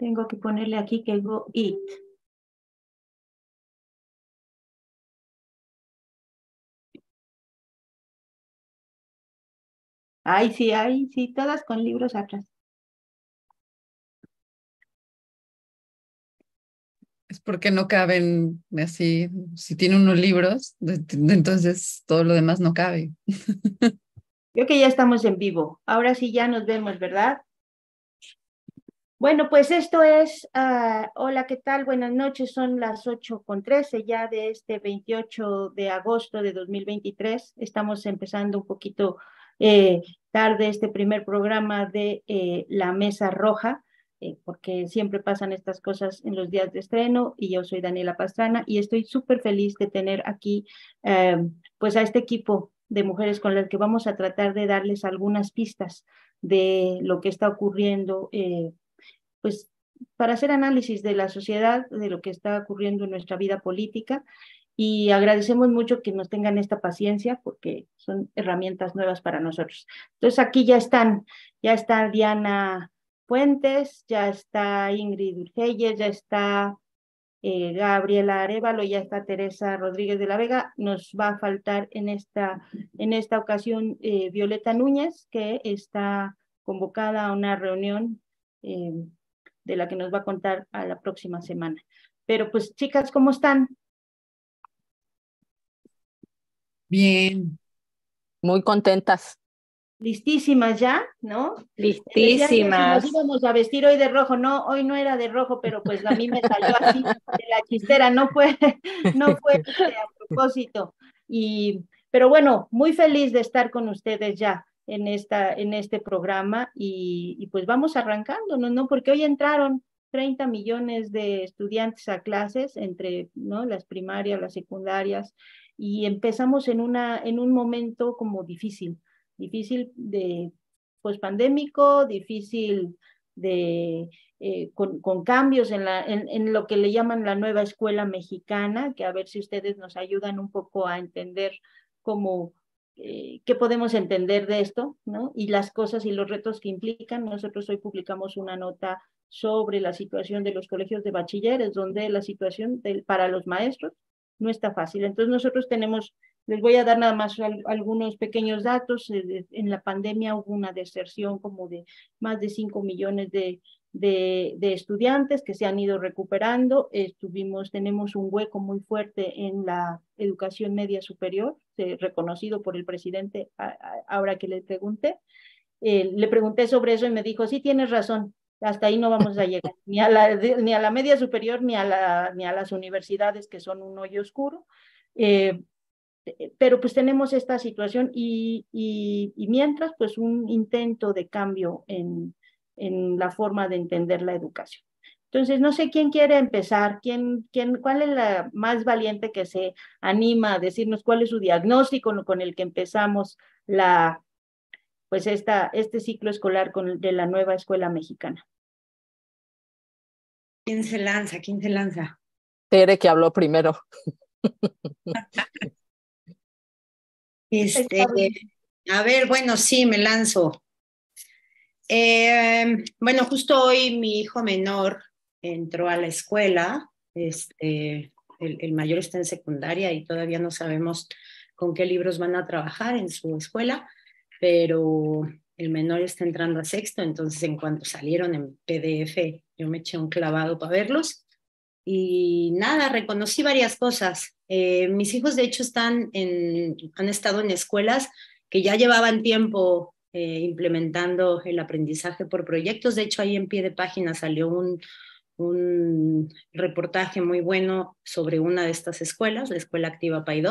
Tengo que ponerle aquí que go eat. Ay, sí, hay, sí, todas con libros atrás. Es porque no caben así, si tiene unos libros, entonces todo lo demás no cabe. Creo que ya estamos en vivo. Ahora sí ya nos vemos, ¿verdad? Bueno, pues esto es, ah, hola, ¿qué tal? Buenas noches, son las ocho con trece ya de este 28 de agosto de 2023. Estamos empezando un poquito eh, tarde este primer programa de eh, La Mesa Roja, eh, porque siempre pasan estas cosas en los días de estreno y yo soy Daniela Pastrana y estoy súper feliz de tener aquí pues a este equipo de mujeres con las que vamos a tratar de darles algunas pistas de lo que está ocurriendo pues para hacer análisis de la sociedad, de lo que está ocurriendo en nuestra vida política y agradecemos mucho que nos tengan esta paciencia porque son herramientas nuevas para nosotros. Entonces aquí ya están, ya está Diana Fuentes, ya está Ingrid Urgeyes, ya está eh, Gabriela Arevalo, ya está Teresa Rodríguez de la Vega. Nos va a faltar en esta, en esta ocasión eh, Violeta Núñez, que está convocada a una reunión. Eh, de la que nos va a contar a la próxima semana. Pero pues chicas, ¿cómo están? Bien. Muy contentas. Listísimas ya, ¿no? Listísimas. Nos íbamos a vestir hoy de rojo, no, hoy no era de rojo, pero pues a mí me salió así de la chistera, no fue, no fue este, a propósito. Y, pero bueno, muy feliz de estar con ustedes ya en, esta, en este programa y, pues vamos arrancando, ¿no? Porque hoy entraron 30 millones de estudiantes a clases entre ¿no? las primarias, las secundarias, y empezamos en, una, en un momento como difícil, difícil de pospandémico, pues, difícil de, eh, con, cambios en, la, en, en, lo que le llaman la nueva escuela mexicana, que a ver si ustedes nos ayudan un poco a entender cómo, eh, qué podemos entender de esto, ¿no? Y las cosas y los retos que implican. Nosotros hoy publicamos una nota sobre la situación de los colegios de bachilleres, donde la situación para los maestros no está fácil. Entonces nosotros tenemos, les voy a dar nada más algunos pequeños datos. Eh, en la pandemia hubo una deserción como de más de 5 millones de, de, estudiantes que se han ido recuperando. Estuvimos, tenemos un hueco muy fuerte en la educación media superior, eh, reconocido por el presidente ahora que le pregunté. Eh, le pregunté sobre eso y me dijo, sí, tienes razón, hasta ahí no vamos a llegar, ni a la, ni a la media superior, ni a, la, ni a las universidades, que son un hoyo oscuro. Eh, pero pues tenemos esta situación y, y mientras, pues un intento de cambio en, en la forma de entender la educación. Entonces, no sé quién quiere empezar, quién, quién, cuál es la más valiente que se anima a decirnos cuál es su diagnóstico con el que empezamos la, pues esta, este ciclo escolar con, de la nueva escuela mexicana. ¿Quién se lanza? ¿Quién se lanza? Tere que habló primero. este, a ver, bueno, sí, me lanzo. Em, bueno, justo hoy mi hijo menor entró a la escuela, este, el, mayor está en secundaria y todavía no sabemos con qué libros van a trabajar en su escuela, pero el menor está entrando a sexto, entonces en cuanto salieron en PDF, yo me eché un clavado para verlos y nada, reconocí varias cosas. Eh, mis hijos de hecho están en, han estado en escuelas que ya llevaban tiempo eh, implementando el aprendizaje por proyectos. De hecho, ahí en pie de página salió un, un reportaje muy bueno sobre una de estas escuelas, la Escuela Activa PAI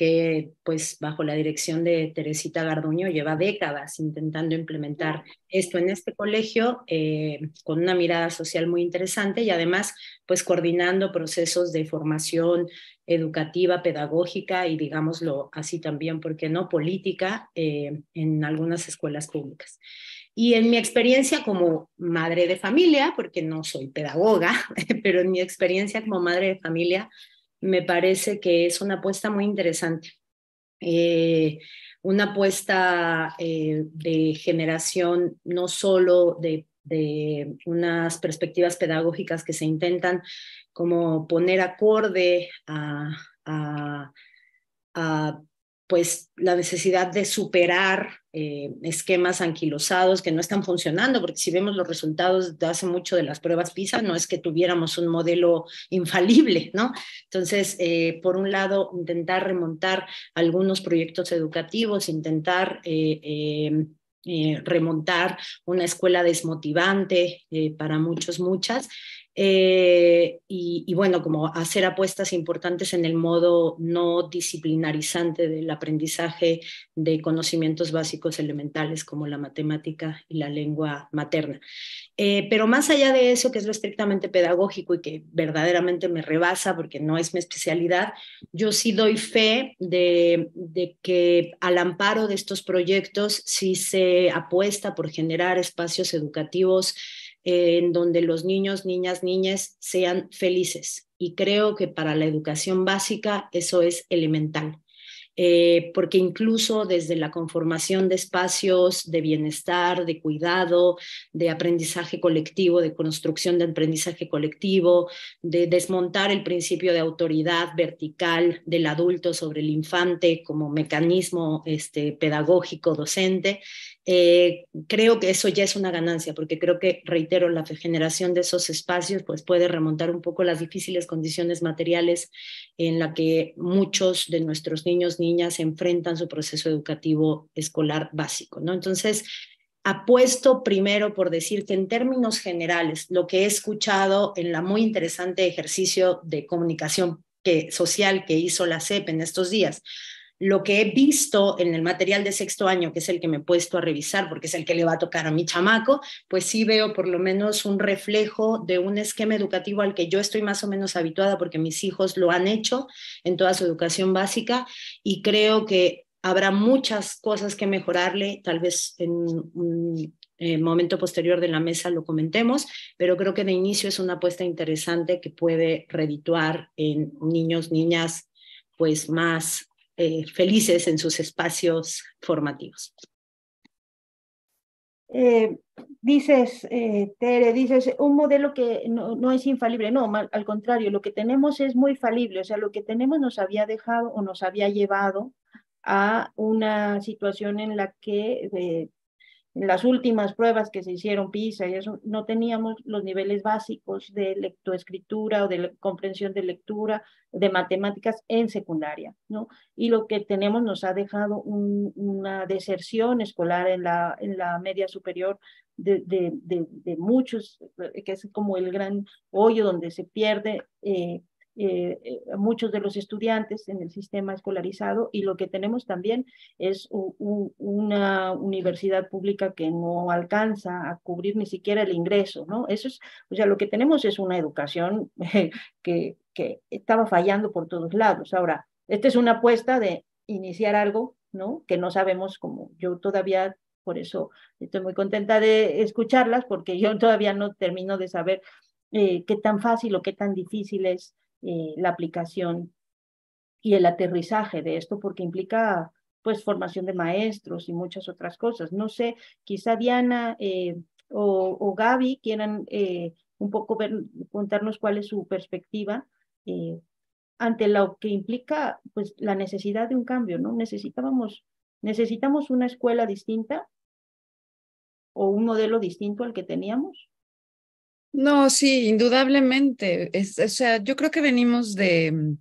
que pues bajo la dirección de Teresita Garduño lleva décadas intentando implementar esto en este colegio eh, con una mirada social muy interesante y además pues coordinando procesos de formación educativa, pedagógica y digámoslo así también, porque no? Política eh, en algunas escuelas públicas. Y en mi experiencia como madre de familia, porque no soy pedagoga, pero en mi experiencia como madre de familia, me parece que es una apuesta muy interesante. Eh, una apuesta eh, de generación no solo de, unas perspectivas pedagógicas que se intentan como poner acorde a, a pues la necesidad de superar eh, esquemas anquilosados que no están funcionando, porque si vemos los resultados de hace mucho de las pruebas PISA, no es que tuviéramos un modelo infalible, ¿no? Entonces, eh, por un lado, intentar remontar algunos proyectos educativos, intentar... Eh, em, remontar una escuela desmotivante para muchos, muchas, eh, y, bueno, como hacer apuestas importantes en el modo no disciplinarizante del aprendizaje de conocimientos básicos elementales como la matemática y la lengua materna. Eh, pero más allá de eso, que es lo estrictamente pedagógico y que verdaderamente me rebasa porque no es mi especialidad, yo sí doy fe de, de que al amparo de estos proyectos sí se apuesta por generar espacios educativos eh, en donde los niños, niñas, niñas sean felices. Y creo que para la educación básica eso es elemental. Eh, porque incluso desde la conformación de espacios de bienestar, de cuidado, de aprendizaje colectivo, de construcción de aprendizaje colectivo, de desmontar el principio de autoridad vertical del adulto sobre el infante como mecanismo este, pedagógico docente, eh, creo que eso ya es una ganancia, porque creo que, reitero, la generación de esos espacios pues, puede remontar un poco las difíciles condiciones materiales en la que muchos de nuestros niños, niñas enfrentan su proceso educativo escolar básico. ¿no? Entonces, apuesto primero por decir que en términos generales, lo que he escuchado en la muy interesante ejercicio de comunicación que, social que hizo la CEP en estos días, lo que he visto en el material de sexto año, que es el que me he puesto a revisar, porque es el que le va a tocar a mi chamaco, pues sí veo por lo menos un reflejo de un esquema educativo al que yo estoy más o menos habituada, porque mis hijos lo han hecho en toda su educación básica, y creo que habrá muchas cosas que mejorarle, tal vez en un eh, momento posterior de la mesa lo comentemos, pero creo que de inicio es una apuesta interesante que puede redituar en niños, niñas pues más eh, felices en sus espacios formativos. Eh, dices, eh, Tere, dices, un modelo que no, es infalible, no, al contrario, lo que tenemos es muy falible, o sea, lo que tenemos nos había dejado o nos había llevado a una situación en la que las últimas pruebas que se hicieron PISA y eso, no teníamos los niveles básicos de lectoescritura o de comprensión de lectura, de matemáticas en secundaria, ¿no? Y lo que tenemos nos ha dejado una deserción escolar en la, en la media superior de, muchos, eh, que es como el gran hoyo donde se pierde eh, eh, eh, muchos de los estudiantes en el sistema escolarizado y lo que tenemos también es una universidad pública que no alcanza a cubrir ni siquiera el ingreso, ¿no? Eso es, o sea, lo que tenemos es una educación que, que estaba fallando por todos lados. Ahora, esta es una apuesta de iniciar algo, ¿no? Que no sabemos cómo. Yo todavía por eso estoy muy contenta de escucharlas, porque yo todavía no termino de saber eh, qué tan fácil o qué tan difícil es eh, la aplicación y el aterrizaje de esto, porque implica pues formación de maestros y muchas otras cosas. No sé, quizá Diana eh, o, o, Gaby quieran eh, un poco contarnos cuál es su perspectiva ante lo que implica pues la necesidad de un cambio, ¿no? Necesitábamos, necesitamos una escuela distinta o un modelo distinto al que teníamos. No, sí, indudablemente. o sea, yo creo que venimos de, mm,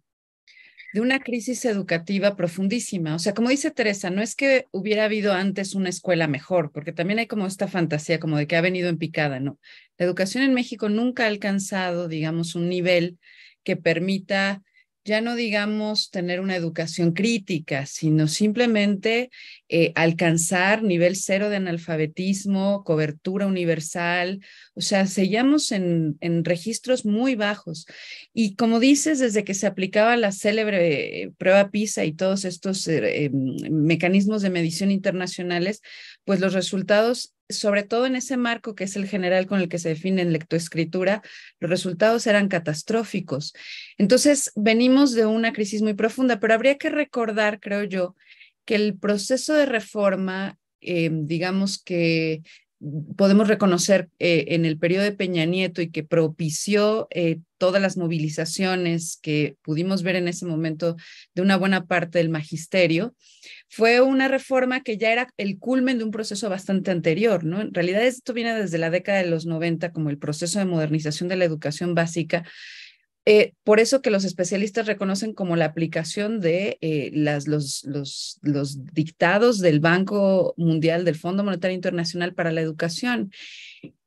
de una crisis educativa profundísima. O sea, como dice Teresa, no es que hubiera habido antes una escuela mejor, porque también hay como esta fantasía como de que ha venido en picada, ¿no? La educación en México nunca ha alcanzado, digamos, un nivel que permita ya no digamos tener una educación crítica, sino simplemente eh, alcanzar nivel cero de analfabetismo, cobertura universal, o sea, sellamos en, en, registros muy bajos. Y como dices, desde que se aplicaba la célebre prueba PISA y todos estos eh, em, mecanismos de medición internacionales, pues los resultados sobre todo en ese marco que es el general con el que se define en lectoescritura, los resultados eran catastróficos. Entonces, venimos de una crisis muy profunda, pero habría que recordar, creo yo, que el proceso de reforma, eh, digamos que podemos reconocer eh, en el periodo de Peña Nieto y que propició eh, todas las movilizaciones que pudimos ver en ese momento de una buena parte del magisterio, fue una reforma que ya era el culmen de un proceso bastante anterior, ¿no? En realidad esto viene desde la década de los 90 como el proceso de modernización de la educación básica eh, por eso que los especialistas reconocen como la aplicación de eh, los, dictados del Banco Mundial del Fondo Monetario Internacional para la Educación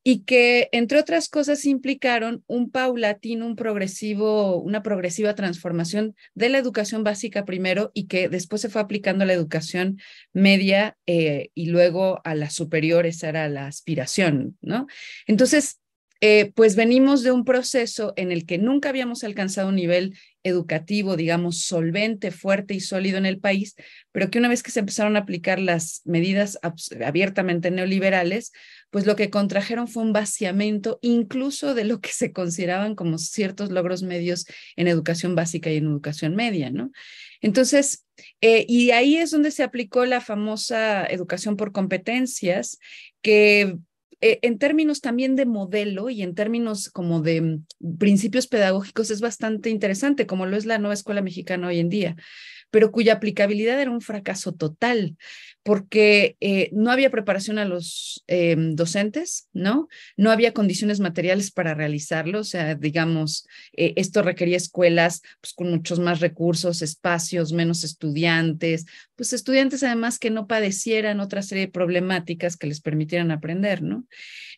y que, entre otras cosas, implicaron un paulatino, un progresivo, una progresiva transformación de la educación básica primero y que después se fue aplicando a la educación media eh, y luego a la superior, esa era la aspiración, ¿no? Entonces, eh, pues venimos de un proceso en el que nunca habíamos alcanzado un nivel educativo, digamos, solvente, fuerte y sólido en el país, pero que una vez que se empezaron a aplicar las medidas abiertamente neoliberales, pues lo que contrajeron fue un vaciamiento incluso de lo que se consideraban como ciertos logros medios en educación básica y en educación media, ¿no? Entonces, eh, y ahí es donde se aplicó la famosa educación por competencias, que eh, en términos también de modelo y en términos como de mm, principios pedagógicos es bastante interesante, como lo es la nueva escuela mexicana hoy en día pero cuya aplicabilidad era un fracaso total, porque eh, no había preparación a los em, docentes, ¿no? No había condiciones materiales para realizarlo, o sea, digamos, eh, esto requería escuelas pues, con muchos más recursos, espacios, menos estudiantes, pues estudiantes además que no padecieran otra serie de problemáticas que les permitieran aprender, ¿no?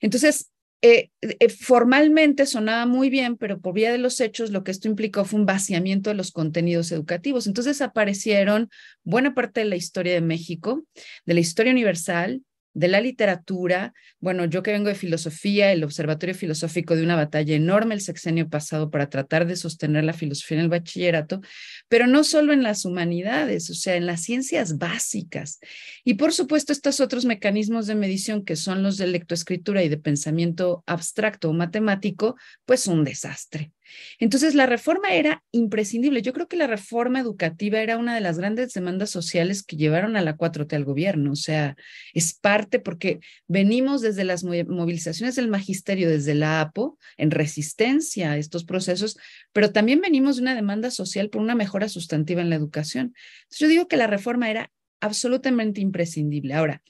Entonces, eh, eh, formalmente sonaba muy bien, pero por vía de los hechos lo que esto implicó fue un vaciamiento de los contenidos educativos. Entonces aparecieron buena parte de la historia de México, de la historia universal, de la literatura. Bueno, yo que vengo de filosofía, el Observatorio Filosófico de una batalla enorme el sexenio pasado para tratar de sostener la filosofía en el bachillerato, pero no solo en las humanidades, o sea, en las ciencias básicas. Y por supuesto, estos otros mecanismos de medición que son los de lectoescritura y de pensamiento abstracto o matemático, pues un desastre. Entonces, la reforma era imprescindible. Yo creo que la reforma educativa era una de las grandes demandas sociales que llevaron a la 4T al gobierno. O sea, es parte porque venimos desde las movilizaciones del magisterio, desde la APO, en resistencia a estos procesos, pero también venimos de una demanda social por una mejora sustantiva en la educación. Entonces, yo digo que la reforma era absolutamente imprescindible. Ahora,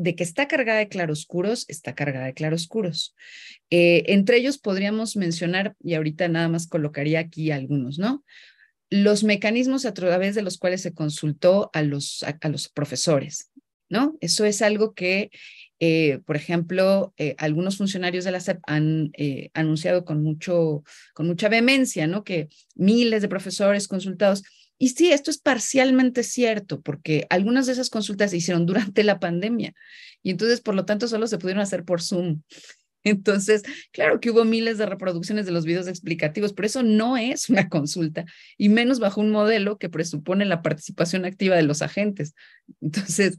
de que está cargada de claroscuros, está cargada de claroscuros. Eh, entre ellos podríamos mencionar, y ahorita nada más colocaría aquí algunos, ¿no? Los mecanismos a través de los cuales se consultó a los, a, los profesores, ¿no? Eso es algo que, eh, por ejemplo, eh, algunos funcionarios de la SEP han anunciado con, mucho, con mucha vehemencia, ¿no? Que miles de profesores consultados, y sí, esto es parcialmente cierto, porque algunas de esas consultas se hicieron durante la pandemia y entonces, por lo tanto, solo se pudieron hacer por Zoom. Entonces, claro que hubo miles de reproducciones de los videos explicativos, pero eso no es una consulta, y menos bajo un modelo que presupone la participación activa de los agentes. Entonces,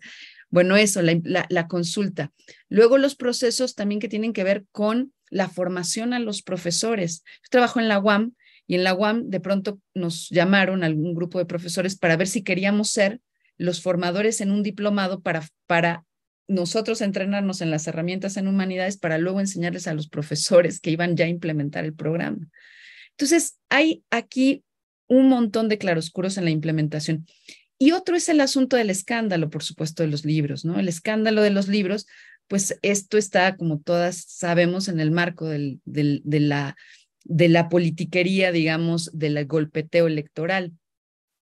bueno, eso, la, consulta. Luego los procesos también que tienen que ver con la formación a los profesores. Yo trabajo en la UAM y en la UAM de pronto nos llamaron algún grupo de profesores para ver si queríamos ser los formadores en un diplomado para, para nosotros entrenarnos en las herramientas en humanidades para luego enseñarles a los profesores que iban ya a implementar el programa. Entonces, hay aquí un montón de claroscuros en la implementación. Y otro es el asunto del escándalo, por supuesto, de los libros, ¿no? El escándalo de los libros, pues esto está, como todas sabemos, en el marco del, de la de la politiquería, digamos, del golpeteo electoral.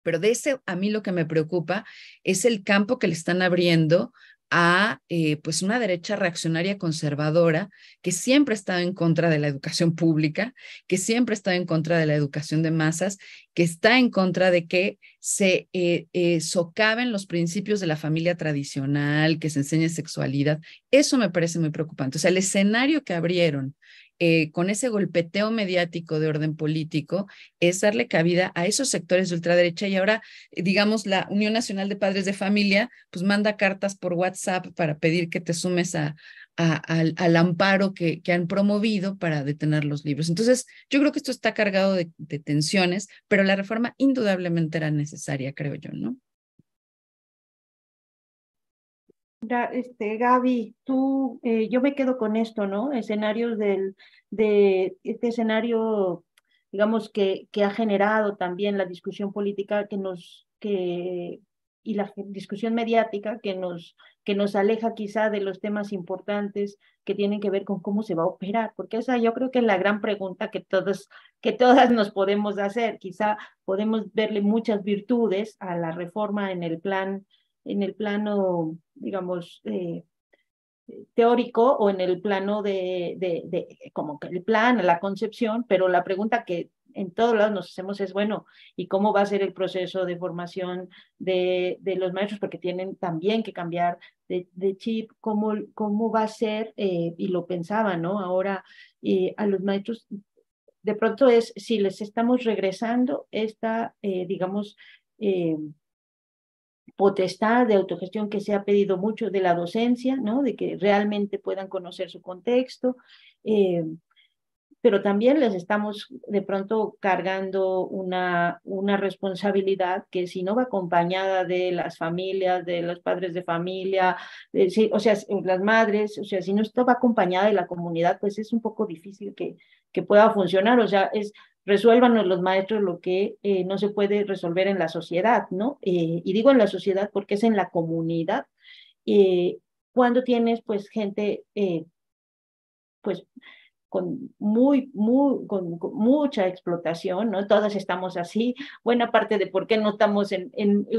Pero de ese, a mí lo que me preocupa es el campo que le están abriendo a eh, pues una derecha reaccionaria conservadora que siempre ha estado en contra de la educación pública, que siempre ha estado en contra de la educación de masas, que está en contra de que se eh, eh, socaven los principios de la familia tradicional, que se enseñe sexualidad. Eso me parece muy preocupante. O sea, el escenario que abrieron eh, con ese golpeteo mediático de orden político es darle cabida a esos sectores de ultraderecha y ahora, eh, digamos, la Unión Nacional de Padres de Familia, pues manda cartas por WhatsApp para pedir que te sumes a, al, amparo que, han promovido para detener los libros. Entonces, yo creo que esto está cargado de, de tensiones, pero la reforma indudablemente era necesaria, creo yo, ¿no? este, Gaby, tú, eh, yo me quedo con esto, ¿no? Escenarios del, de este escenario, digamos, que, que ha generado también la discusión política que nos, que, y la discusión mediática que nos, que nos aleja quizá de los temas importantes que tienen que ver con cómo se va a operar, porque esa yo creo que es la gran pregunta que todas, que todas nos podemos hacer. Quizá podemos verle muchas virtudes a la reforma en el plan, en el plano digamos, eh, teórico o en el plano de, de, de, como el plan, la concepción, pero la pregunta que en todos lados nos hacemos es, bueno, ¿y cómo va a ser el proceso de formación de, los maestros? Porque tienen también que cambiar de, chip, ¿cómo, ¿cómo va a ser? Eh, y lo pensaba, ¿no? Ahora eh, a los maestros, de pronto es si les estamos regresando esta, digamos, potestad de autogestión que se ha pedido mucho de la docencia, ¿no? de que realmente puedan conocer su contexto, eh, pero también les estamos de pronto cargando una, una responsabilidad que si no va acompañada de las familias, de los padres de familia, sí, o sea, las madres, o sea, si no está acompañada de la comunidad, pues es un poco difícil que, que pueda funcionar, o sea, es resuélvanos los maestros lo que eh, no se puede resolver en la sociedad, ¿no? Eh, y digo en la sociedad porque es en la comunidad. Eh, cuando tienes pues gente pues con muy, muy, con, mucha explotación, ¿no? Todas estamos así. Buena parte de por qué no estamos en,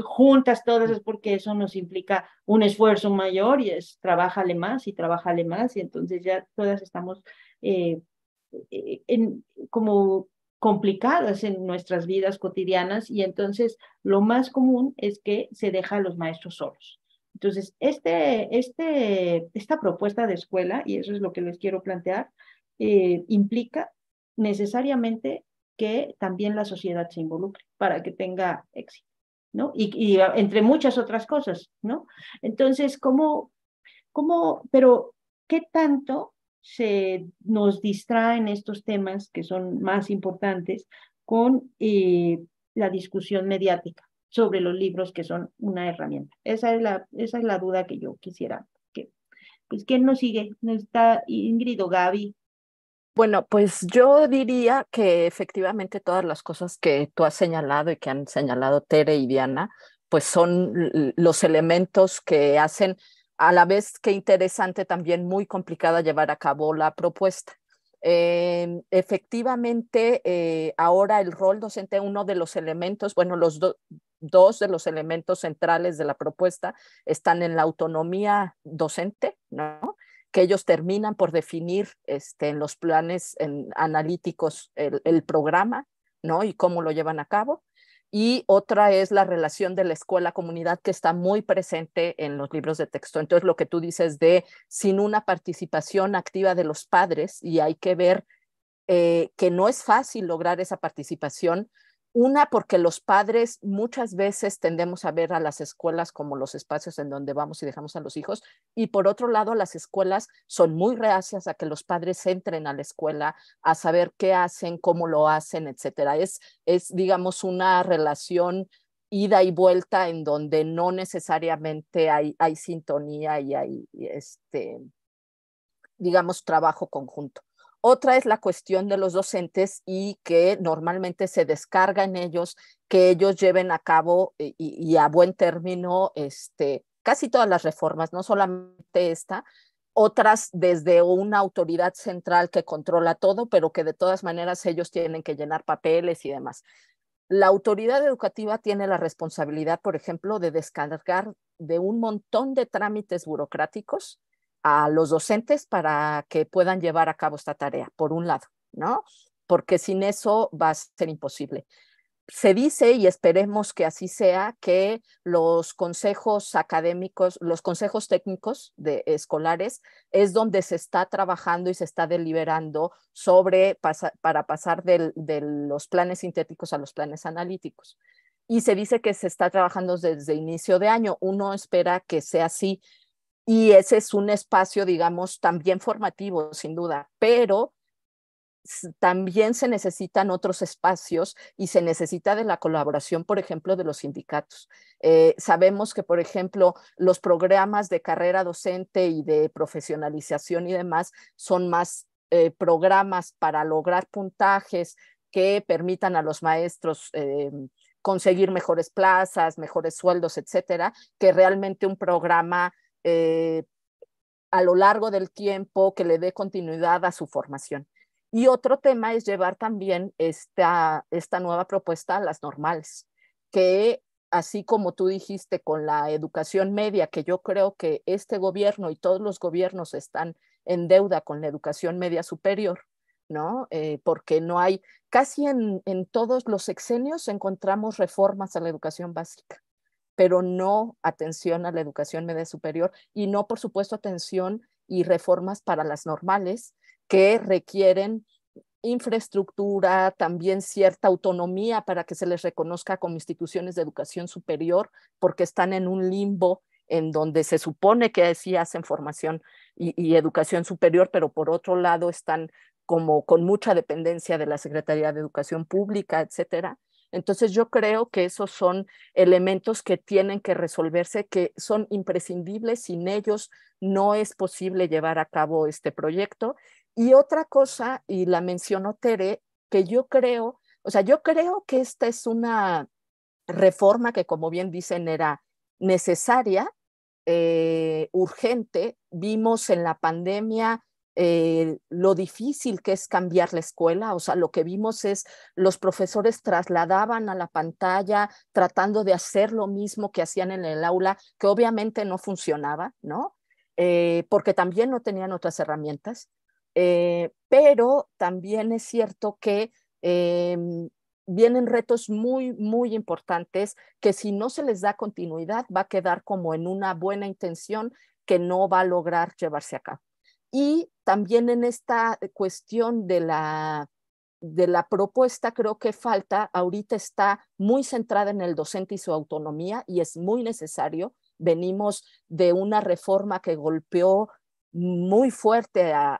juntas todas es porque eso nos implica un esfuerzo mayor y es trabájale más y trabájale más y entonces ya todas estamos en, como complicadas en nuestras vidas cotidianas y entonces lo más común es que se deja a los maestros solos. Entonces, este, este, esta propuesta de escuela, y eso es lo que les quiero plantear, eh, implica necesariamente que también la sociedad se involucre para que tenga éxito, ¿no? Y, y entre muchas otras cosas, ¿no? Entonces, ¿cómo, cómo, pero qué tanto se nos distraen estos temas que son más importantes con eh, la discusión mediática sobre los libros que son una herramienta. Esa es la, esa es la duda que yo quisiera. Que, pues, ¿quién nos sigue? ¿No está Ingrid o Gaby? Bueno, pues yo diría que efectivamente todas las cosas que tú has señalado y que han señalado Tere y Diana, pues son los elementos que hacen a la vez que interesante, también muy complicada llevar a cabo la propuesta. Em, efectivamente, eh, ahora el rol docente, uno de los elementos, bueno, los dos de los elementos centrales de la propuesta están en la autonomía docente, ¿no? que ellos terminan por definir este, en los planes analíticos el programa ¿no? y cómo lo llevan a cabo y otra es la relación de la escuela-comunidad que está muy presente en los libros de texto. Entonces, lo que tú dices de sin una participación activa de los padres y hay que ver eh, que no es fácil lograr esa participación una, porque los padres muchas veces tendemos a ver a las escuelas como los espacios en donde vamos y dejamos a los hijos. Y por otro lado, las escuelas son muy reacias a que los padres entren a la escuela, a saber qué hacen, cómo lo hacen, etcétera. Es, es digamos, una relación ida y vuelta en donde no necesariamente hay, hay sintonía y hay, este, digamos, trabajo conjunto. Otra es la cuestión de los docentes y que normalmente se descarga en ellos que ellos lleven a cabo eh, y, a buen término este, casi todas las reformas, no solamente esta, otras desde una autoridad central que controla todo, pero que de todas maneras ellos tienen que llenar papeles y demás. La autoridad educativa tiene la responsabilidad, por ejemplo, de descargar de un montón de trámites burocráticos a los docentes para que puedan llevar a cabo esta tarea, por un lado, ¿no? Porque sin eso va a ser imposible. Se dice, y esperemos que así sea, que los consejos académicos, los consejos técnicos de escolares es donde se está trabajando y se está deliberando sobre para pasar de los planes sintéticos a los planes analíticos y se dice que se está trabajando desde inicio de año. Uno espera que sea así, y ese es un espacio, digamos, también formativo, sin duda, pero también se necesitan otros espacios y se necesita de la colaboración, por ejemplo, de los sindicatos. Eh, sabemos que, por ejemplo, los programas de carrera docente y de profesionalización y demás son más eh, programas para lograr puntajes que permitan a los maestros eh, conseguir mejores plazas, mejores sueldos, etcétera, que realmente un programa eh, a lo largo del tiempo, que le dé continuidad a su formación. Y otro tema es llevar también esta, esta nueva propuesta a las normales, que así como tú dijiste con la educación media, que yo creo que este gobierno y todos los gobiernos están en deuda con la educación media superior, ¿no? Eh, porque no hay, casi en, en todos los exenios encontramos reformas a la educación básica pero no atención a la educación media superior y no, por supuesto, atención y reformas para las normales que requieren infraestructura, también cierta autonomía para que se les reconozca como instituciones de educación superior, porque están en un limbo en donde se supone que sí hacen formación y, y, educación superior, pero por otro lado están como con mucha dependencia de la Secretaría de Educación Pública, etcétera. Entonces yo creo que esos son elementos que tienen que resolverse, que son imprescindibles, sin ellos no es posible llevar a cabo este proyecto. Y otra cosa, y la mencionó Tere, que yo creo, o sea, yo creo que esta es una reforma que, como bien dicen, era necesaria, eh, urgente. Vimos en la pandemia eh, lo difícil que es cambiar la escuela. O sea, lo que vimos es los profesores trasladaban a la pantalla tratando de hacer lo mismo que hacían en el aula, que obviamente no funcionaba, ¿no? Eh, porque también no tenían otras herramientas. Eh, pero también es cierto que em, vienen retos muy, muy importantes que si no se les da continuidad va a quedar como en una buena intención que no va a lograr llevarse a cabo. Y también en esta cuestión de la, de la propuesta creo que falta, ahorita está muy centrada en el docente y su autonomía y es muy necesario. Venimos de una reforma que golpeó muy fuerte a,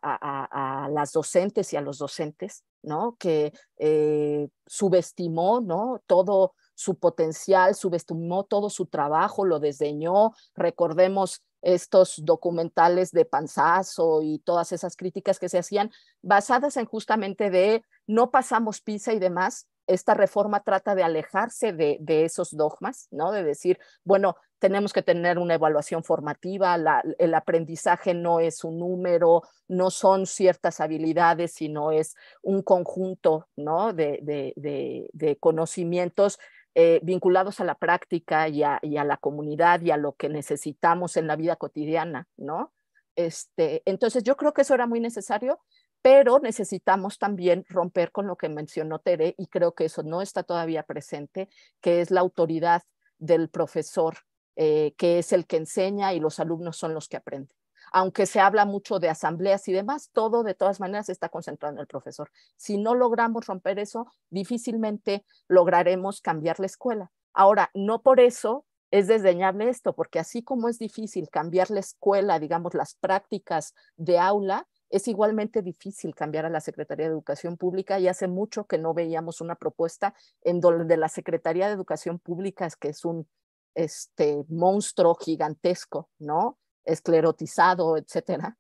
las docentes y a los docentes, ¿no? Que eh, subestimó, ¿no? Todo su potencial, subestimó todo su trabajo, lo desdeñó. Recordemos estos documentales de panzazo y todas esas críticas que se hacían, basadas en justamente de no pasamos pisa y demás, esta reforma trata de alejarse de, esos dogmas, ¿no? De decir, bueno, tenemos que tener una evaluación formativa, el aprendizaje no es un número, no son ciertas habilidades, sino es un conjunto, ¿no? De, de, de conocimientos eh, vinculados a la práctica y a, la comunidad y a lo que necesitamos en la vida cotidiana, ¿no? Este, entonces yo creo que eso era muy necesario, pero necesitamos también romper con lo que mencionó Tere y creo que eso no está todavía presente, que es la autoridad del profesor, eh, que es el que enseña y los alumnos son los que aprenden aunque se habla mucho de asambleas y demás, todo de todas maneras está concentrado en el profesor. Si no logramos romper eso, difícilmente lograremos cambiar la escuela. Ahora, no por eso es desdeñable esto, porque así como es difícil cambiar la escuela, digamos, las prácticas de aula, es igualmente difícil cambiar a la Secretaría de Educación Pública y hace mucho que no veíamos una propuesta en donde la Secretaría de Educación Pública, que es un este, monstruo gigantesco, ¿no? esclerotizado, etcétera,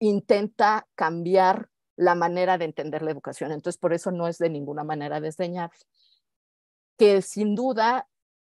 intenta cambiar la manera de entender la educación. Entonces, por eso no es de ninguna manera desdeñable. Que sin duda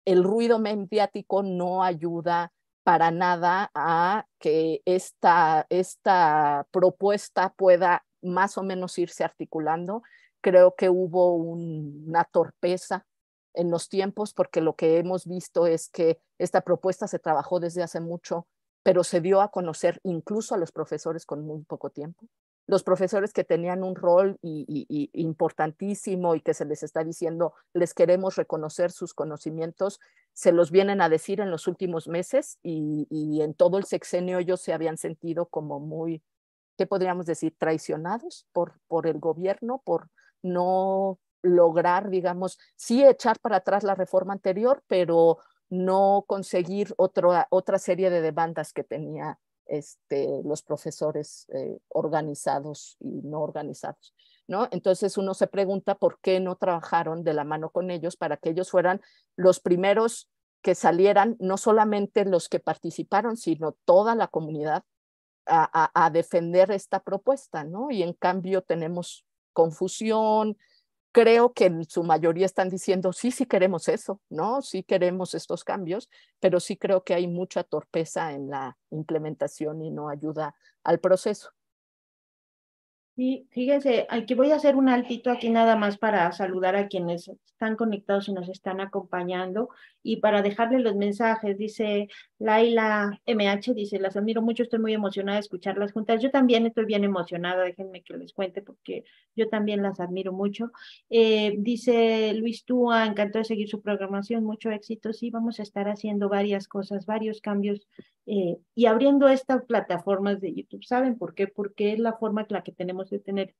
el ruido mediático no ayuda para nada a que esta, esta propuesta pueda más o menos irse articulando. Creo que hubo una torpeza en los tiempos, porque lo que hemos visto es que esta propuesta se trabajó desde hace mucho, pero se dio a conocer incluso a los profesores con muy poco tiempo. Los profesores que tenían un rol y, y importantísimo y que se les está diciendo, les queremos reconocer sus conocimientos, se los vienen a decir en los últimos meses y, en todo el sexenio ellos se habían sentido como muy, ¿qué podríamos decir? Traicionados por, por el gobierno, por no lograr, digamos, sí echar para atrás la reforma anterior, pero no conseguir otra, otra serie de demandas que tenía este, los profesores eh, organizados y no organizados. ¿no? Entonces uno se pregunta por qué no trabajaron de la mano con ellos para que ellos fueran los primeros que salieran, no solamente los que participaron, sino toda la comunidad a, a defender esta propuesta. ¿no? Y en cambio tenemos confusión, creo que en su mayoría están diciendo, sí, sí queremos eso, ¿no? Sí queremos estos cambios, pero sí creo que hay mucha torpeza en la implementación y no ayuda al proceso. Sí, fíjense, aquí voy a hacer un altito aquí nada más para saludar a quienes están conectados y nos están acompañando y para dejarles los mensajes. Dice Laila MH, dice, las admiro mucho, estoy muy emocionada de escucharlas juntas. Yo también estoy bien emocionada, déjenme que les cuente porque yo también las admiro mucho. Eh, dice Luis Túa, encantó de seguir su programación, mucho éxito. Sí, vamos a estar haciendo varias cosas, varios cambios eh, y abriendo estas plataformas de YouTube. ¿Saben por qué? Porque es la forma en la que tenemos de tener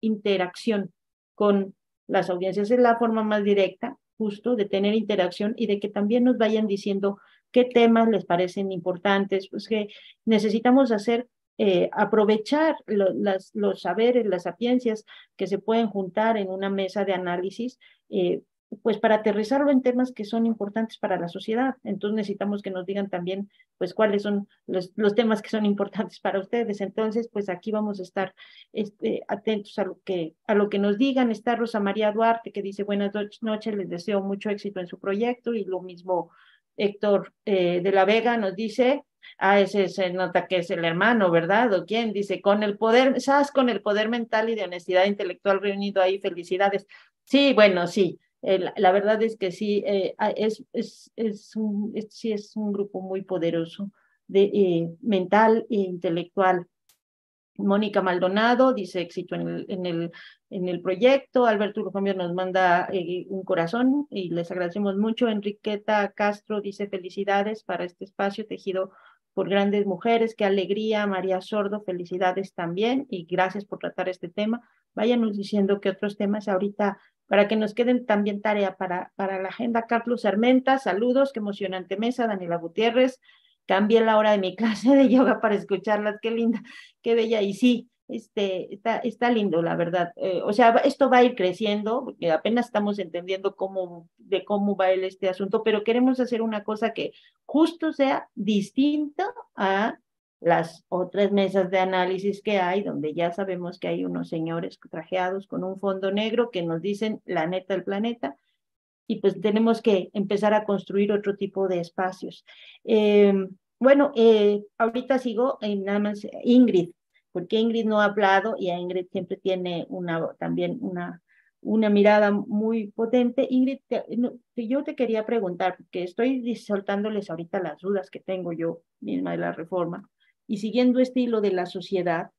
interacción con las audiencias. Es la forma más directa, justo, de tener interacción y de que también nos vayan diciendo qué temas les parecen importantes, pues que necesitamos hacer eh, aprovechar los saberes, las sapiencias que se pueden juntar en una mesa de análisis eh, pues para aterrizarlo en temas que son importantes para la sociedad. Entonces necesitamos que nos digan también, pues, cuáles son los, temas que son importantes para ustedes. Entonces, pues aquí vamos a estar este, atentos a lo, que, a lo que nos digan. Está Rosa María Duarte, que dice, buenas noches, les deseo mucho éxito en su proyecto. Y lo mismo Héctor eh, de la Vega nos dice, ah, ese se nota que es el hermano, ¿verdad? ¿O quién? Dice, con el poder, ¿sabes? Con el poder mental y de honestidad intelectual reunido ahí, felicidades. Sí, bueno, sí eh, la, verdad es que sí, eh, ah, es, es, es, un, sí es un grupo muy poderoso de, eh, mental e intelectual. Mónica Maldonado dice éxito en el, en el, en el proyecto. Alberto Lujambio nos manda un corazón y les agradecemos mucho. Enriqueta Castro dice felicidades para este espacio tejido por grandes mujeres. Qué alegría. María Sordo, felicidades también y gracias por tratar este tema. Váyanos diciendo qué otros temas ahorita para que nos queden también tarea para, para la agenda. Carlos Armenta, saludos, qué emocionante mesa, Daniela Gutiérrez, cambié la hora de mi clase de yoga para escucharlas, qué linda, qué bella, y sí, este, está, está lindo, la verdad. Eh, o sea, esto va a ir creciendo, porque apenas estamos entendiendo cómo, de cómo va el, este asunto, pero queremos hacer una cosa que justo sea distinta a las otras mesas de análisis que hay, donde ya sabemos que hay unos señores trajeados con un fondo negro que nos dicen la neta del planeta, y pues tenemos que empezar a construir otro tipo de espacios. Eh, bueno, eh, ahorita sigo en nada más Ingrid, porque Ingrid no ha hablado y a Ingrid siempre tiene una, también una, una mirada muy potente. Ingrid, yo te quería preguntar, porque estoy soltándoles ahorita las dudas que tengo yo misma de la reforma y siguiendo este hilo de la sociedad,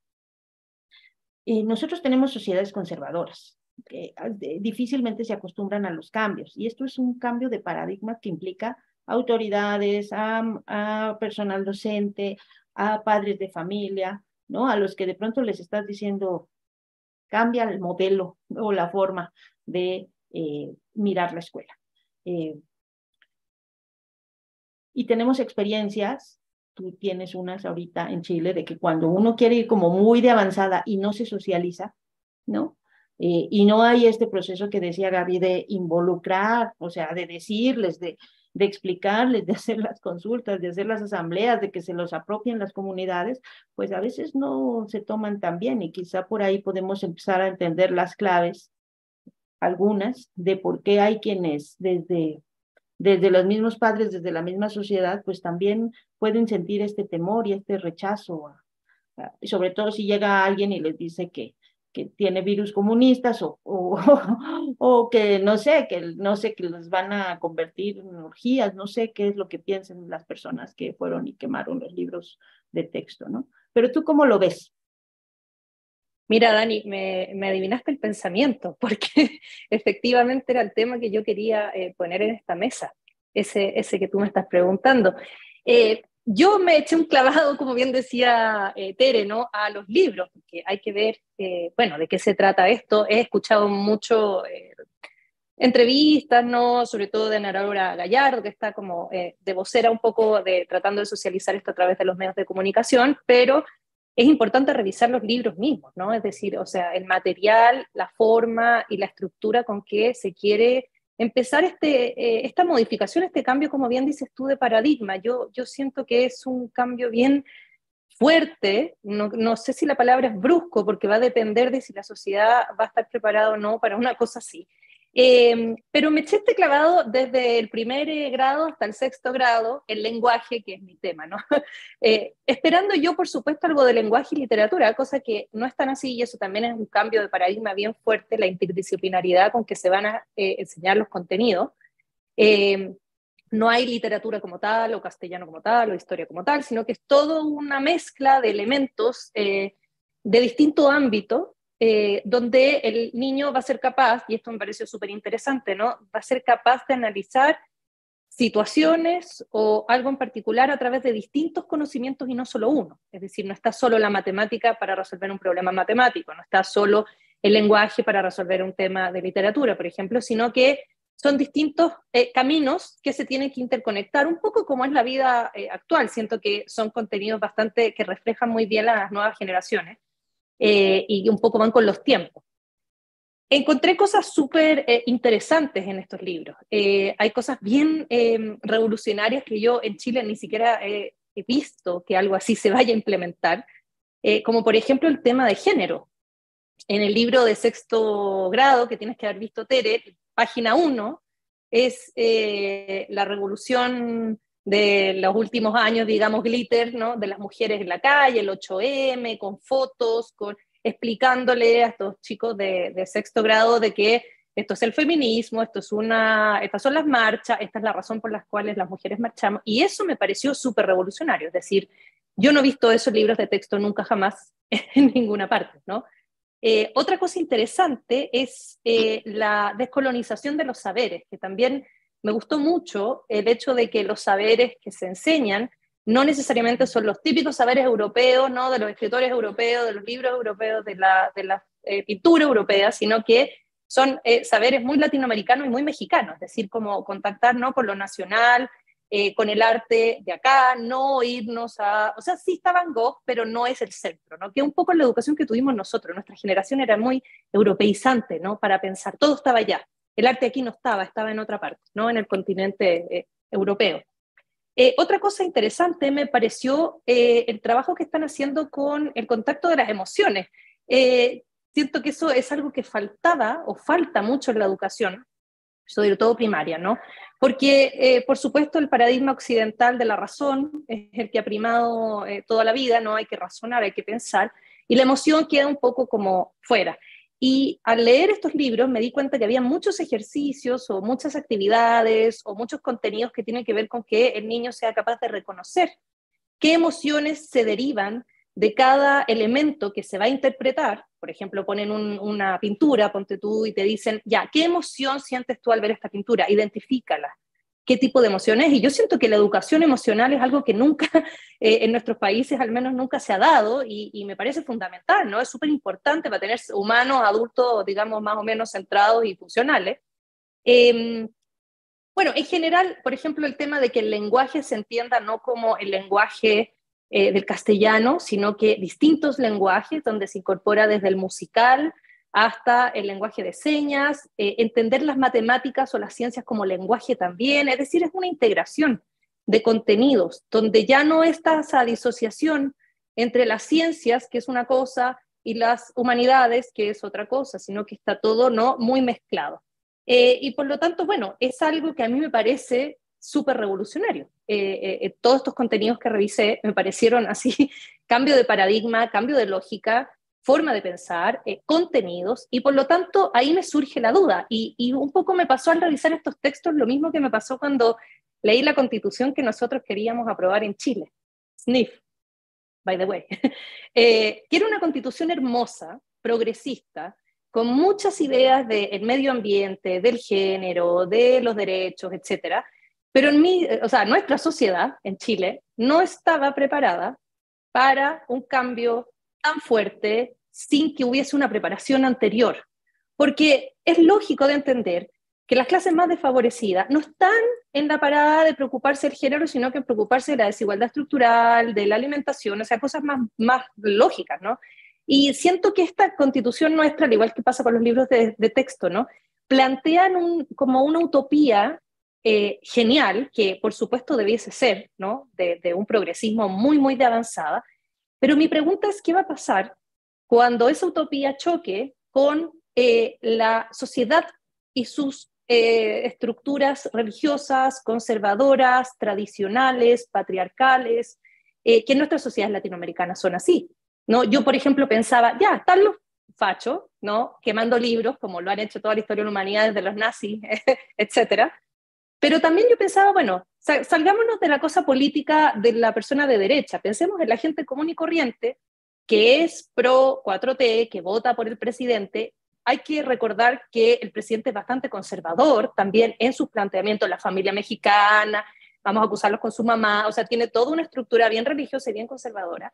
eh, nosotros tenemos sociedades conservadoras que ah, difícilmente se acostumbran a los cambios y esto es un cambio de paradigma que implica autoridades, a, personal docente, a padres de familia, ¿no? A los que de pronto les estás diciendo, cambia el modelo o la forma de eh, mirar la escuela. Eh, y tenemos experiencias tú tienes unas ahorita en Chile de que cuando uno quiere ir como muy de avanzada y no se socializa, ¿no? Eh, y no hay este proceso que decía Gaby de involucrar, o sea, de decirles, de, de explicarles, de hacer las consultas, de hacer las asambleas, de que se los apropien las comunidades, pues a veces no se toman tan bien y quizá por ahí podemos empezar a entender las claves, algunas, de por qué hay quienes desde desde los mismos padres, desde la misma sociedad, pues también pueden sentir este temor y este rechazo, y sobre todo si llega alguien y les dice que, que tiene virus comunistas o, o, que no sé, que no sé, que los van a convertir en orgías, no sé qué es lo que piensan las personas que fueron y quemaron los libros de texto, ¿no? Pero tú cómo lo ves? Mira, Dani, me, adivinaste el pensamiento, porque efectivamente era el tema que yo quería eh, poner en esta mesa, ese, que tú me estás preguntando. Eh, yo me eché un clavado, como bien decía eh, Tere, ¿no? a los libros, porque hay que ver, bueno, de qué se trata esto. He escuchado mucho entrevistas, ¿no? Sobre todo de Ana Gallardo, que está como de vocera un poco de, tratando de socializar esto a través de los medios de comunicación, pero es importante revisar los libros mismos, ¿no? Es decir, o sea, el material, la forma y la estructura con que se quiere empezar este, eh, esta modificación, este cambio, como bien dices tú, de paradigma. Yo, yo siento que es un cambio bien fuerte, no, no, sé si la palabra es brusco, porque va a depender de si la sociedad va a estar preparada o no para una cosa así. Em, pero me eché este clavado desde el primer eh, grado hasta el sexto grado, el lenguaje, que es mi tema, ¿no? Eh, esperando yo, por supuesto, algo de lenguaje y literatura, cosa que no es tan así y eso también es un cambio de paradigma bien fuerte, la interdisciplinaridad con que se van a eh, enseñar los contenidos. Em, no hay literatura como tal, o castellano como tal, o historia como tal, sino que es toda una mezcla de elementos de distinto ámbito eh, donde el niño va a ser capaz, y esto me pareció súper interesante, ¿no? va a ser capaz de analizar situaciones o algo en particular a través de distintos conocimientos y no solo uno. Es decir, no está solo la matemática para resolver un problema matemático, no está solo el lenguaje para resolver un tema de literatura, por ejemplo, sino que son distintos eh, caminos que se tienen que interconectar, un poco como es la vida eh, actual. Siento que son contenidos bastante que reflejan muy bien las nuevas generaciones. Eh, y un poco van con los tiempos. Encontré cosas súper eh, interesantes en estos libros. Eh, hay cosas bien em, revolucionarias que yo en Chile ni siquiera he visto que algo así se vaya a implementar, como por ejemplo el tema de género. En el libro de sexto grado que tienes que haber visto, Tere, página 1, es la revolución de los últimos años, digamos, glitter, ¿no? De las mujeres en la calle, el 8M, con fotos, con, explicándole a estos chicos de, sexto grado de que esto es el feminismo, esto es una, estas son las marchas, esta es la razón por las cuales las mujeres marchamos. Y eso me pareció súper revolucionario. Es decir, yo no he visto esos libros de texto nunca jamás en ninguna parte, ¿no? Eh, otra cosa interesante es eh, la descolonización de los saberes, que también me gustó mucho eh, el hecho de que los saberes que se enseñan no necesariamente son los típicos saberes europeos, ¿no? de los escritores europeos, de los libros europeos, de la, eh, pintura europea, sino que son eh, saberes muy latinoamericanos y muy mexicanos, es decir, como contactar ¿no? con lo nacional, con el arte de acá, no irnos a, o sea, sí está Van Gogh, pero no es el centro, ¿no? Que un poco la educación que tuvimos nosotros, nuestra generación era muy europeizante, ¿no? Para pensar, todo estaba allá, el arte aquí no estaba, estaba en otra parte, ¿no? en el continente eh, europeo. Eh, otra cosa interesante me pareció eh, el trabajo que están haciendo con el contacto de las emociones. siento que eso es algo que faltaba o falta mucho en la educación, sobre todo primaria, ¿no? Porque, por supuesto, el paradigma occidental de la razón es el que ha primado toda la vida, no hay que razonar, hay que pensar, y la emoción queda un poco como fuera. Y al leer estos libros me di cuenta que había muchos ejercicios o muchas actividades o muchos contenidos que tienen que ver con que el niño sea capaz de reconocer qué emociones se derivan de cada elemento que se va a interpretar. Por ejemplo, ponen una pintura, ponte tú, y te dicen, ya, ¿qué emoción sientes tú al ver esta pintura? Identifícala qué tipo de emociones. Y yo siento que la educación emocional es algo que nunca, eh, en nuestros países al menos, nunca se ha dado y, me parece fundamental, ¿no? Es súper importante para tener humanos, adultos, digamos, más o menos centrados y funcionales. Em, bueno, en general, por ejemplo, el tema de que el lenguaje se entienda no como el lenguaje eh, del castellano, sino que distintos lenguajes, donde se incorpora desde el musical, hasta el lenguaje de señas, eh, entender las matemáticas o las ciencias como lenguaje también, es decir, es una integración de contenidos, donde ya no está esa disociación entre las ciencias, que es una cosa, y las humanidades, que es otra cosa, sino que está todo ¿no? muy mezclado. Eh, y por lo tanto, bueno, es algo que a mí me parece súper revolucionario. Eh, todos estos contenidos que revisé me parecieron así, cambio de paradigma, cambio de lógica, forma de pensar, eh, contenidos, y por lo tanto ahí me surge la duda. Y, un poco me pasó al revisar estos textos lo mismo que me pasó cuando leí la constitución que nosotros queríamos aprobar en Chile, SNIF, by the way, eh, una constitución hermosa, progresista, con muchas ideas del de medio ambiente, del género, de los derechos, etcétera, pero en mi, eh, o sea, nuestra sociedad en Chile no estaba preparada para un cambio tan fuerte sin que hubiese una preparación anterior. Porque es lógico de entender que las clases más desfavorecidas no están en la parada de preocuparse del género, sino que preocuparse de la desigualdad estructural, de la alimentación, o sea, cosas más, más lógicas, ¿no? Y siento que esta constitución nuestra, al igual que pasa con los libros de, texto, ¿no? Plantean como una utopía eh, genial, que por supuesto debiese ser, ¿no? De, de un progresismo muy, muy de avanzada, pero mi pregunta es, ¿qué va a pasar cuando esa utopía choque con eh, la sociedad y sus eh, estructuras religiosas, conservadoras, tradicionales, patriarcales, eh, que en nuestras sociedades latinoamericanas son así? ¿no? Yo, por ejemplo, pensaba, ya, están los fachos, ¿no? quemando libros, como lo han hecho toda la historia de la humanidad desde los nazis, etc. Pero también yo pensaba, bueno, salgámonos de la cosa política de la persona de derecha, pensemos en la gente común y corriente que es pro 4T, que vota por el presidente. Hay que recordar que el presidente es bastante conservador también en sus planteamientos, la familia mexicana, vamos a acusarlos con su mamá, o sea, tiene toda una estructura bien religiosa y bien conservadora.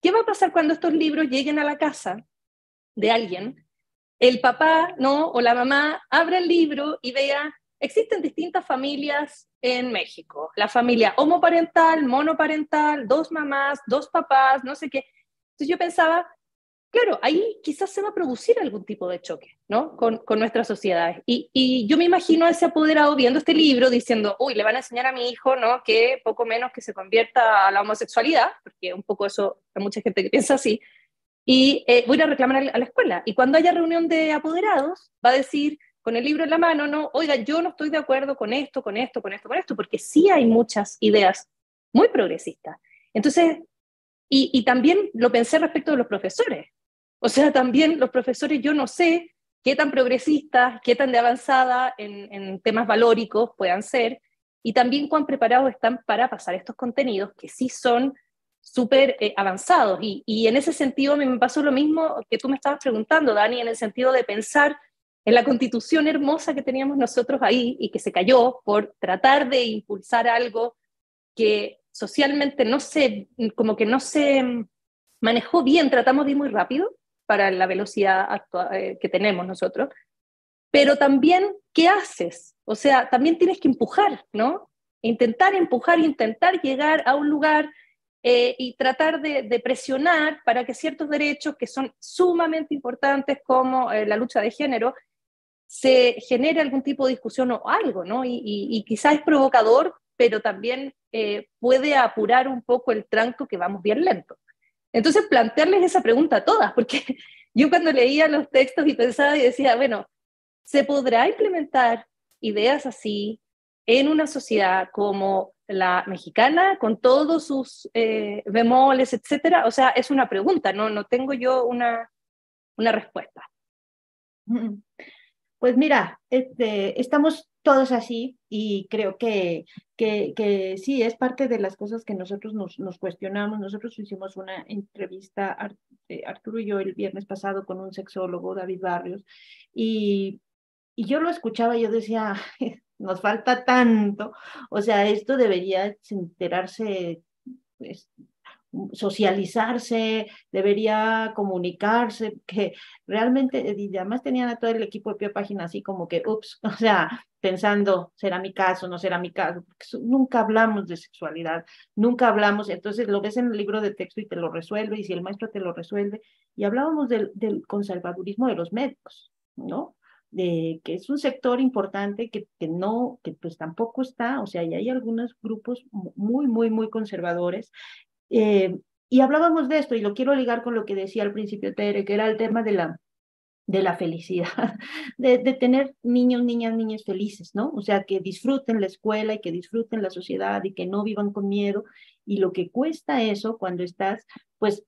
¿Qué va a pasar cuando estos libros lleguen a la casa de alguien? El papá, ¿no? O la mamá abre el libro y vea existen distintas familias en México. La familia homoparental, monoparental, dos mamás, dos papás, no sé qué. Entonces yo pensaba, claro, ahí quizás se va a producir algún tipo de choque, ¿no? Con, con nuestras sociedades. Y, yo me imagino a ese apoderado viendo este libro diciendo, uy, le van a enseñar a mi hijo, ¿no? Que poco menos que se convierta a la homosexualidad, porque un poco eso, hay mucha gente que piensa así. Y eh, voy a reclamar a la escuela. Y cuando haya reunión de apoderados, va a decir, con el libro en la mano, no, oiga, yo no estoy de acuerdo con esto, con esto, con esto, con esto, porque sí hay muchas ideas muy progresistas. Entonces, y, también lo pensé respecto de los profesores. O sea, también los profesores, yo no sé qué tan progresistas, qué tan de avanzada en, temas valóricos puedan ser, y también cuán preparados están para pasar estos contenidos que sí son súper eh, avanzados. Y, y, en ese sentido me pasó lo mismo que tú me estabas preguntando, Dani, en el sentido de pensar en la constitución hermosa que teníamos nosotros ahí y que se cayó por tratar de impulsar algo que socialmente no se, como que no se manejó bien, tratamos de ir muy rápido para la velocidad eh, que tenemos nosotros, pero también, ¿qué haces? O sea, también tienes que empujar, ¿no? Intentar empujar, intentar llegar a un lugar eh, y tratar de, presionar para que ciertos derechos que son sumamente importantes como eh, la lucha de género se genere algún tipo de discusión o algo, ¿no? Y, quizás es provocador, pero también eh, puede apurar un poco el tranco que vamos bien lento. Entonces, plantearles esa pregunta a todas, porque yo cuando leía los textos y pensaba y decía, bueno, ¿se podrá implementar ideas así en una sociedad como la mexicana, con todos sus eh, bemoles, etcétera? O sea, es una pregunta, no, no tengo yo una, una respuesta. Mm, mm. Pues mira, este, estamos todos así y creo que, que, sí, es parte de las cosas que nosotros nos, cuestionamos. Nosotros hicimos una entrevista, eh, Arturo y yo, el viernes pasado con un sexólogo, David Barrios, y, yo lo escuchaba y yo decía, nos falta tanto, o sea, esto debería enterarse pues, socializarse, debería comunicarse, que realmente, eh, y además tenían a todo el equipo de pie página así como que, ups, o sea, pensando, será mi caso, no será mi caso, nunca hablamos de sexualidad, nunca hablamos, entonces lo ves en el libro de texto y te lo resuelve, y si el maestro te lo resuelve, y hablábamos del, conservadurismo de los médicos, ¿no? De, que es un sector importante que, que, no, que pues tampoco está, o sea, y hay algunos grupos muy, muy, muy conservadores eh, y hablábamos de esto, y lo quiero ligar con lo que decía al principio Tere, que era el tema de la, de la felicidad, de, tener niños, niñas, niñas felices, ¿no? O sea, que disfruten la escuela y que disfruten la sociedad y que no vivan con miedo. Y lo que cuesta eso cuando estás, pues,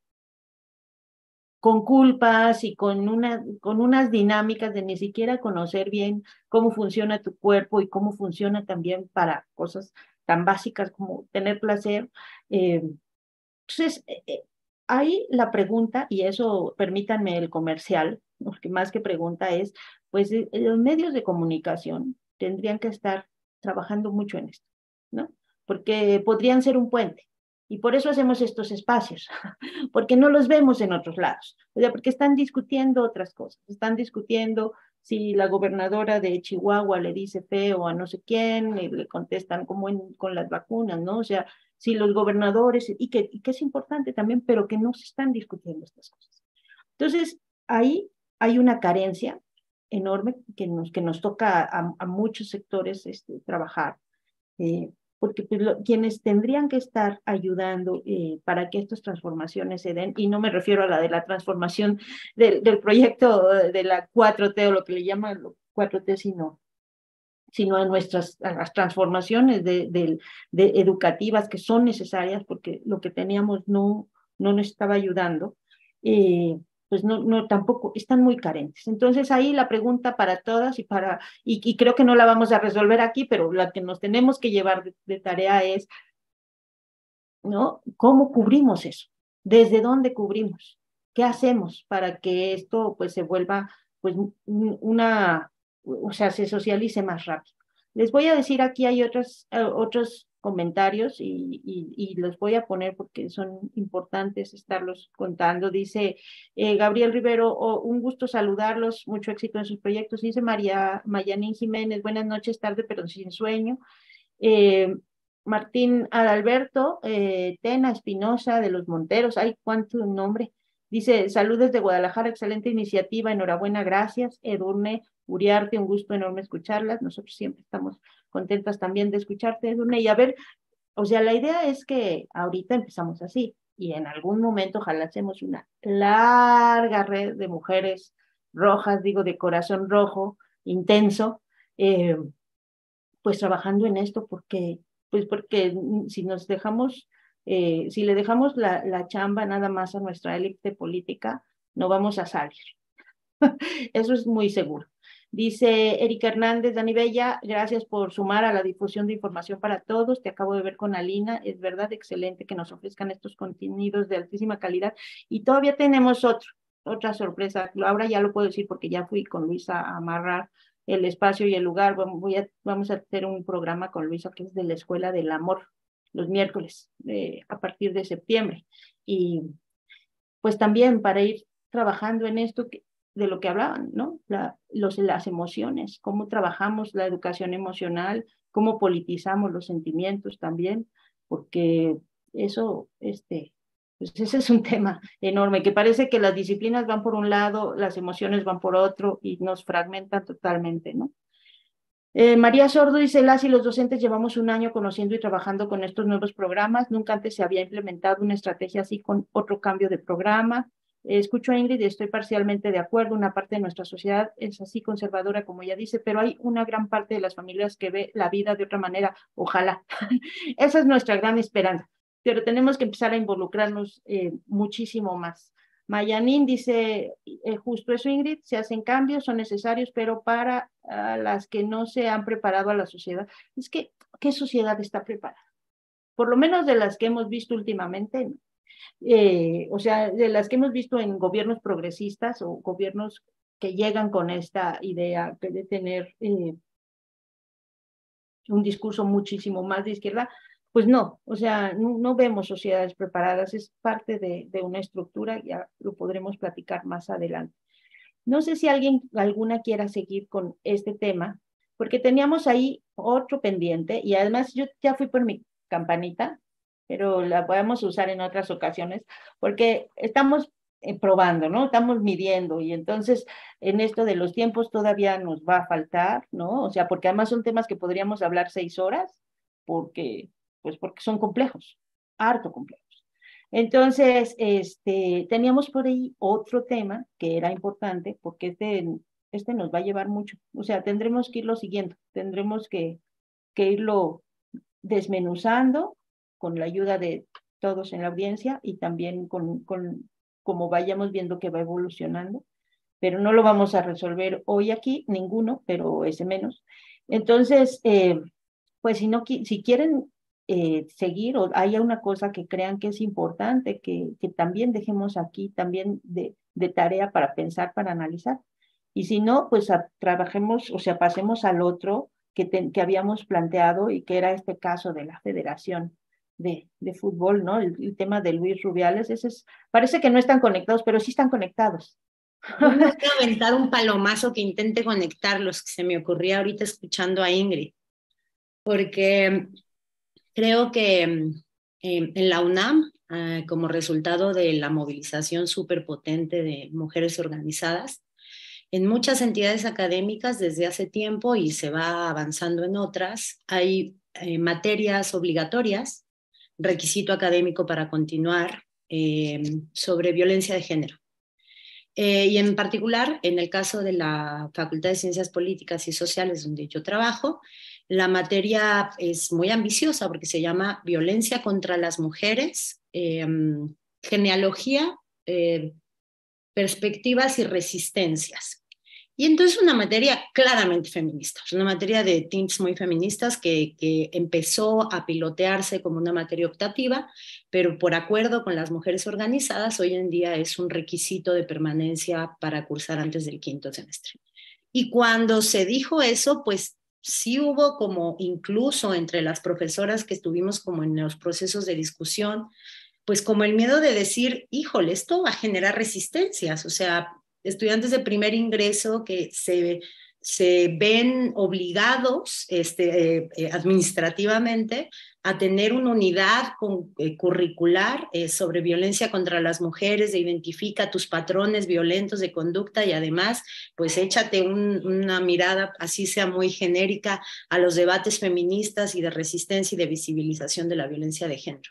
con culpas y con, una, con unas dinámicas de ni siquiera conocer bien cómo funciona tu cuerpo y cómo funciona también para cosas tan básicas como tener placer. Eh, entonces, eh, eh, ahí la pregunta, y eso permítanme el comercial, porque más que pregunta es, pues eh, los medios de comunicación tendrían que estar trabajando mucho en esto, ¿no? Porque podrían ser un puente. Y por eso hacemos estos espacios, porque no los vemos en otros lados, o sea, porque están discutiendo otras cosas, están discutiendo si la gobernadora de Chihuahua le dice feo a no sé quién, y le contestan como con las vacunas, ¿no? O sea, si los gobernadores, y que, es importante también, pero que no se están discutiendo estas cosas. Entonces, ahí hay una carencia enorme que nos, que nos toca a, muchos sectores este, trabajar, eh, porque pues, quienes tendrían que estar ayudando eh, para que estas transformaciones se den, y no me refiero a la de la transformación del, proyecto de la 4T o lo que le llaman 4T, sino sino a nuestras a las transformaciones de, de, educativas que son necesarias porque lo que teníamos no, no nos estaba ayudando, eh, pues no, tampoco están muy carentes. Entonces ahí la pregunta para todas y para, y, creo que no la vamos a resolver aquí, pero la que nos tenemos que llevar de, tarea es, ¿no? ¿Cómo cubrimos eso? ¿Desde dónde cubrimos? ¿Qué hacemos para que esto pues se vuelva pues una o sea, se socialice más rápido. Les voy a decir aquí hay otros, eh, otros comentarios y, los voy a poner porque son importantes estarlos contando. Dice eh, Gabriel Rivero, oh, un gusto saludarlos, mucho éxito en sus proyectos. Dice María Mayanín Jiménez, buenas noches, tarde pero sin sueño. Eh, Martín Adalberto, Tena Espinosa de los Monteros, ay, cuánto nombre. Dice, saludos de Guadalajara, excelente iniciativa, enhorabuena, gracias. Edurne Uriarte, un gusto enorme escucharlas. Nosotros siempre estamos contentas también de escucharte, Edurne. Y a ver, o sea, la idea es que ahorita empezamos así y en algún momento ojalá hacemos una larga red de mujeres rojas, digo, de corazón rojo, intenso, eh, pues trabajando en esto porque, pues porque si nos dejamos eh, si le dejamos la, chamba nada más a nuestra élite política, no vamos a salir. Eso es muy seguro. Dice Erika Hernández, Dani Bella, gracias por sumar a la difusión de información para todos. Te acabo de ver con Alina, es verdad, excelente que nos ofrezcan estos contenidos de altísima calidad. Y todavía tenemos otro, otra sorpresa. Ahora ya lo puedo decir porque ya fui con Luisa a amarrar el espacio y el lugar. vamos a hacer un programa con Luisa que es de la Escuela del Amor los miércoles eh, a partir de septiembre. Y pues también para ir trabajando en esto de lo que hablaban, ¿no? los, las emociones, cómo trabajamos la educación emocional, cómo politizamos los sentimientos también, porque eso, este, pues ese es un tema enorme, que parece que las disciplinas van por un lado, las emociones van por otro y nos fragmentan totalmente, ¿no? Eh, María Sordo y las y los docentes llevamos un año conociendo y trabajando con estos nuevos programas. Nunca antes se había implementado una estrategia así con otro cambio de programa. Eh, escucho a Ingrid y estoy parcialmente de acuerdo. Una parte de nuestra sociedad es así conservadora, como ella dice, pero hay una gran parte de las familias que ve la vida de otra manera. Ojalá. Esa es nuestra gran esperanza. Pero tenemos que empezar a involucrarnos eh, muchísimo más. Mayanin dice, eh, justo eso Ingrid, se hacen cambios, son necesarios, pero para las que no se han preparado a la sociedad. Es que, ¿qué sociedad está preparada? Por lo menos de las que hemos visto últimamente, eh, o sea, de las que hemos visto en gobiernos progresistas o gobiernos que llegan con esta idea de tener eh, un discurso muchísimo más de izquierda, pues no, o sea, no, vemos sociedades preparadas, es parte de, de, una estructura, ya lo podremos platicar más adelante. No sé si alguien, alguna quiera seguir con este tema, porque teníamos ahí otro pendiente y además yo ya fui por mi campanita, pero la podemos usar en otras ocasiones, porque estamos eh, probando, ¿no? Estamos midiendo y entonces en esto de los tiempos todavía nos va a faltar, ¿no? O sea, porque además son temas que podríamos hablar seis horas, porque pues porque son complejos, harto complejos. Entonces, este, teníamos por ahí otro tema que era importante porque este, este nos va a llevar mucho. O sea, tendremos que irlo siguiendo, tendremos que, que irlo desmenuzando con la ayuda de todos en la audiencia y también con, con como vayamos viendo que va evolucionando, pero no lo vamos a resolver hoy aquí, ninguno, pero ese menos. Entonces, eh, pues si, no, si quieren eh, seguir o haya una cosa que crean que es importante, que, que también dejemos aquí, también de, tarea para pensar, para analizar. Y si no, pues trabajemos, o sea, pasemos al otro que, que habíamos planteado y que era este caso de la federación. De, de, fútbol, ¿no? El, tema de Luis Rubiales, ese parece que no están conectados, pero sí están conectados. Voy a aventar un palomazo que intente conectarlos, que se me ocurría ahorita escuchando a Ingrid, porque Creo que mm, em, en la UNAM, ah, como resultado de la movilización súper potente de mujeres organizadas, en muchas entidades académicas desde hace tiempo y se va avanzando en otras, hay eh, materias obligatorias, requisito académico para continuar, em, sobre violencia de género. Eh, y en particular, en el caso de la Facultad de Ciencias Políticas y Sociales, donde yo trabajo, la materia es muy ambiciosa porque se llama Violencia contra las Mujeres, em, Genealogía, eh, Perspectivas y Resistencias. Y entonces una materia claramente feminista, una materia de teams muy feministas que, empezó a pilotearse como una materia optativa, pero por acuerdo con las mujeres organizadas, hoy en día es un requisito de permanencia para cursar antes del quinto semestre. Y cuando se dijo eso, pues sí hubo como incluso entre las profesoras que estuvimos como en los procesos de discusión, pues como el miedo de decir, híjole, esto va a generar resistencias, o sea, estudiantes de primer ingreso que se se ven obligados este, eh, eh, administrativamente a tener una unidad eh, curricular sobre violencia contra las mujeres, identifica tus patrones violentos de conducta y además, pues échate una mirada, así sea muy genérica, a los debates feministas y de resistencia y de visibilización de la violencia de género.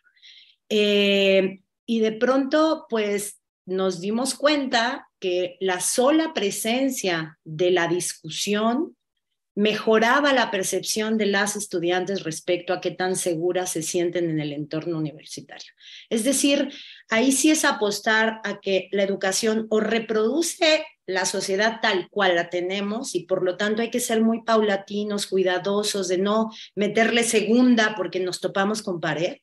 y de pronto, pues nos dimos cuenta que la sola presencia de la discusión mejoraba la percepción de las estudiantes respecto a qué tan seguras se sienten en el entorno universitario. Es decir, ahí sí es apostar a que la educación o reproduce la sociedad tal cual la tenemos y por lo tanto hay que ser muy paulatinos, cuidadosos de no meterle segunda porque nos topamos con pared,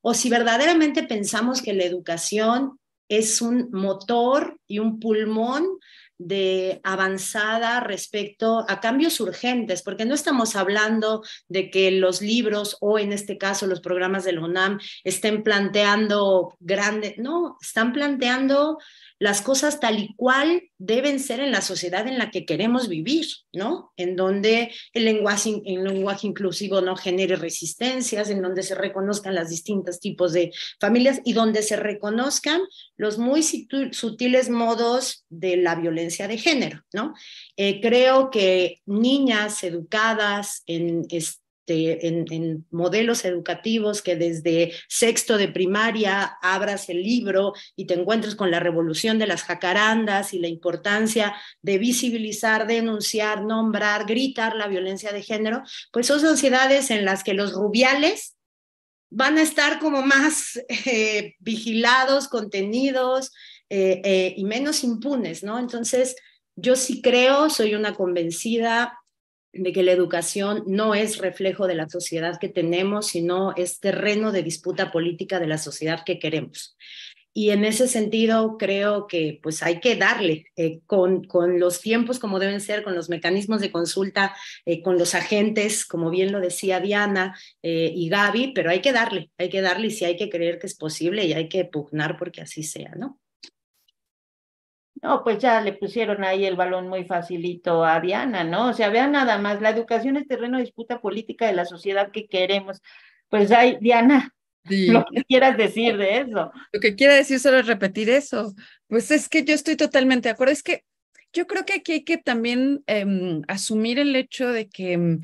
o si verdaderamente pensamos que la educación es un motor y un pulmón de avanzada respecto a cambios urgentes, porque no estamos hablando de que los libros o en este caso los programas de la UNAM estén planteando grandes, no, están planteando las cosas tal y cual deben ser en la sociedad en la que queremos vivir, ¿no? En donde el lenguaje, inclusivo no genere resistencias, en donde se reconozcan los distintos tipos de familias y donde se reconozcan los muy sutiles modos de la violencia de género, ¿no? Eh, creo que niñas educadas en, este, en, modelos educativos que desde sexto de primaria abras el libro y te encuentres con la revolución de las jacarandas y la importancia de visibilizar, denunciar, nombrar, gritar la violencia de género, pues son sociedades en las que los rubiales van a estar como más eh, vigilados, contenidos eh, eh, y menos impunes, ¿no? Entonces, yo sí creo, soy una convencida de que la educación no es reflejo de la sociedad que tenemos, sino es terreno de disputa política de la sociedad que queremos. Y en ese sentido creo que pues hay que darle eh, con, con, los tiempos como deben ser, con los mecanismos de consulta, eh, con los agentes, como bien lo decía Diana eh, y Gaby, pero hay que darle, hay que darle y hay que creer que es posible y hay que pugnar porque así sea, ¿no? No, pues ya le pusieron ahí el balón muy facilito a Diana, ¿no? O sea, vean nada más, la educación es terreno de disputa política de la sociedad que queremos. Pues ahí, Diana, lo que quieras decir de eso. Lo que quiera decir solo es repetir eso. Pues es que yo estoy totalmente de acuerdo. Es que yo creo que aquí hay que también em, asumir el hecho de que em,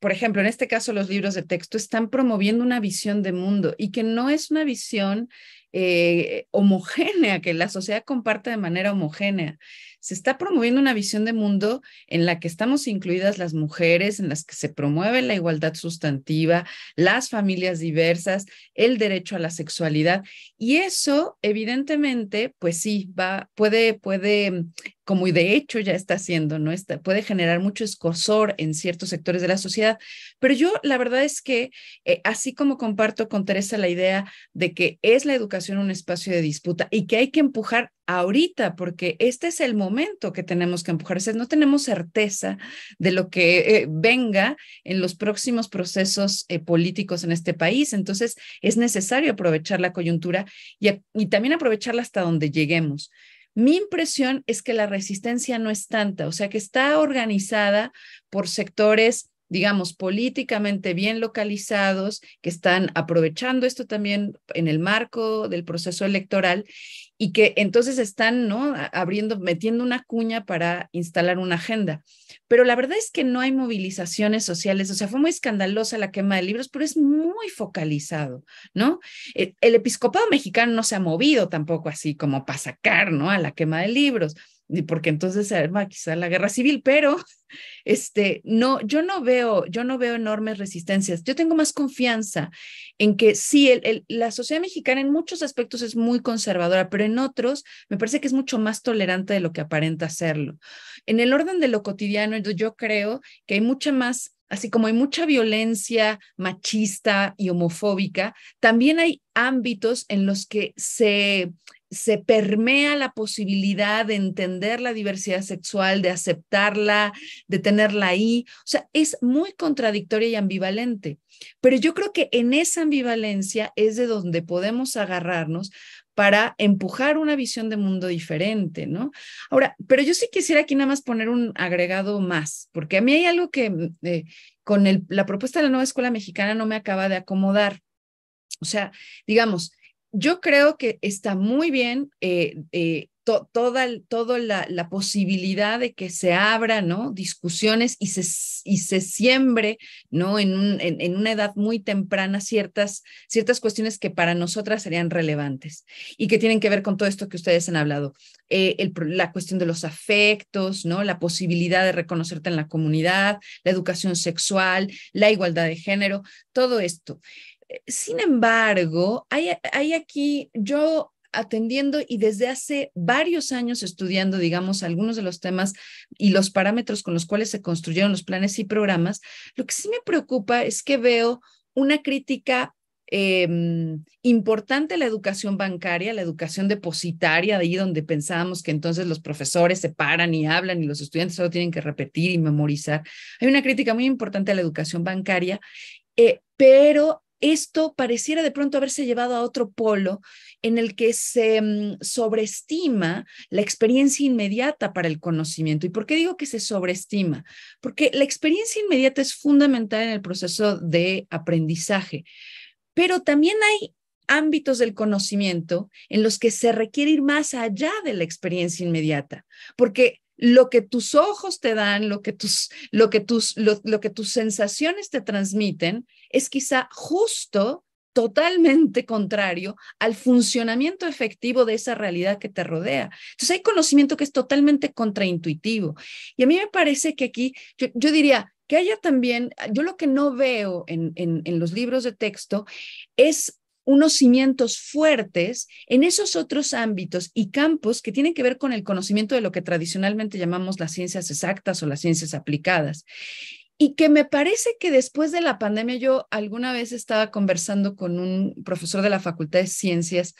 por ejemplo, en este caso los libros de texto están promoviendo una visión de mundo y que no es una visión eh, homogénea, que la sociedad comparte de manera homogénea. Se está promoviendo una visión de mundo en la que estamos incluidas las mujeres, en las que se promueve la igualdad sustantiva, las familias diversas, el derecho a la sexualidad. Y eso, evidentemente, pues sí, va, puede, puede como de hecho ya está haciendo, ¿no? Este, puede generar mucho escosor en ciertos sectores de la sociedad. Pero yo la verdad es que, eh, así como comparto con Teresa la idea de que es la educación un espacio de disputa y que hay que empujar ahorita, porque este es el momento que tenemos que empujar. no tenemos certeza de lo que eh, venga en los próximos procesos eh, políticos en este país. Entonces, es necesario aprovechar la coyuntura y también aprovecharla hasta donde lleguemos. Mi impresión es que la resistencia no es tanta, o sea, que está organizada por sectores digamos, políticamente bien localizados, que están aprovechando esto también en el marco del proceso electoral y que entonces están ¿no? abriendo, metiendo una cuña para instalar una agenda. Pero la verdad es que no hay movilizaciones sociales, o sea, fue muy escandalosa la quema de libros, pero es muy focalizado, ¿no? Eh, el, episcopado mexicano no se ha movido tampoco así como para sacar, ¿no? A la quema de libros porque entonces se arma quizá la guerra civil, pero este, no, yo no veo, yo no veo enormes resistencias. Yo tengo más confianza en que sí, el, la sociedad mexicana en muchos aspectos es muy conservadora, pero en otros me parece que es mucho más tolerante de lo que aparenta serlo. En el orden de lo cotidiano, yo creo que hay mucha más así como hay mucha violencia machista y homofóbica, también hay ámbitos en los que se se permea la posibilidad de entender la diversidad sexual, de aceptarla, de tenerla ahí. O sea, es muy contradictoria y ambivalente. Pero yo creo que en esa ambivalencia es de donde podemos agarrarnos para empujar una visión de mundo diferente, ¿no? Ahora, pero yo sí quisiera aquí nada más poner un agregado más, porque a mí hay algo que mm, eh, con la propuesta de la nueva escuela mexicana no me acaba de acomodar. O sea, digamos, yo creo que está muy bien eh, eh, toda, toda la, posibilidad de que se abran ¿no? Discusiones y se, y se siembre, ¿no? En, en, una edad muy temprana ciertas, ciertas cuestiones que para nosotras serían relevantes y que tienen que ver con todo esto que ustedes han hablado. Eh, la cuestión de los afectos, ¿no? La posibilidad de reconocerte en la comunidad, la educación sexual, la igualdad de género, todo esto. Sin embargo, hay, aquí, yo atendiendo y desde hace varios años estudiando, digamos, algunos de los temas y los parámetros con los cuales se construyeron los planes y programas, lo que sí me preocupa es que veo una crítica em, importante importante la educación bancaria, la educación depositaria, de ahí donde pensábamos que entonces los profesores se paran y hablan y los estudiantes solo tienen que repetir y memorizar. Hay una crítica muy importante a la educación bancaria, eh, pero esto pareciera de pronto haberse llevado a otro polo en el que se mm, sobreestima la experiencia inmediata para el conocimiento. ¿Y por qué digo que se sobreestima? Porque la experiencia inmediata es fundamental en el proceso de aprendizaje, pero también hay ámbitos del conocimiento en los que se requiere ir más allá de la experiencia inmediata, porque lo que tus ojos te dan, lo que tus, lo que tus, lo, que tus sensaciones te transmiten, es quizá justo totalmente contrario al funcionamiento efectivo de esa realidad que te rodea. Entonces hay conocimiento que es totalmente contraintuitivo. Y a mí me parece que aquí, yo, diría que haya también, yo lo que no veo en, en los libros de texto es unos cimientos fuertes en esos otros ámbitos y campos que tienen que ver con el conocimiento de lo que tradicionalmente llamamos las ciencias exactas o las ciencias aplicadas. Y que me parece que después de la pandemia, yo alguna vez estaba conversando con un profesor de la Facultad de Ciencias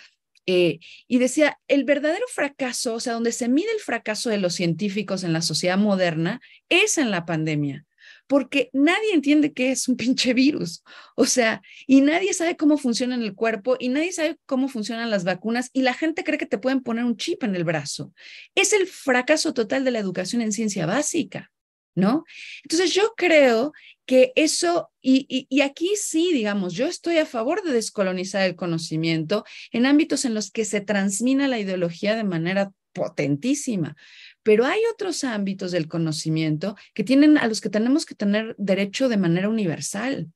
eh, y decía, el verdadero fracaso, o sea, donde se mide el fracaso de los científicos en la sociedad moderna, es en la pandemia porque nadie entiende qué es un pinche virus, o sea, y nadie sabe cómo funciona en el cuerpo y nadie sabe cómo funcionan las vacunas y la gente cree que te pueden poner un chip en el brazo. Es el fracaso total de la educación en ciencia básica. ¿No? Entonces yo creo que eso, y, y, aquí sí, digamos, yo estoy a favor de descolonizar el conocimiento en ámbitos en los que se transmina la ideología de manera potentísima, pero hay otros ámbitos del conocimiento que tienen a los que tenemos que tener derecho de manera universal.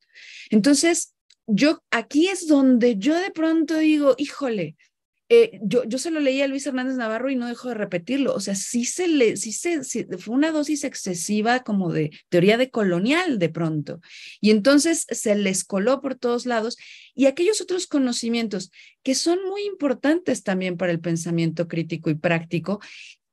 Entonces, yo aquí es donde yo de pronto digo, híjole, eh, yo, yo se lo leía a Luis Hernández Navarro y no dejo de repetirlo. O sea, sí se le, sí se, fue una dosis excesiva como de teoría de colonial de pronto. Y entonces se les coló por todos lados. Y aquellos otros conocimientos que son muy importantes también para el pensamiento crítico y práctico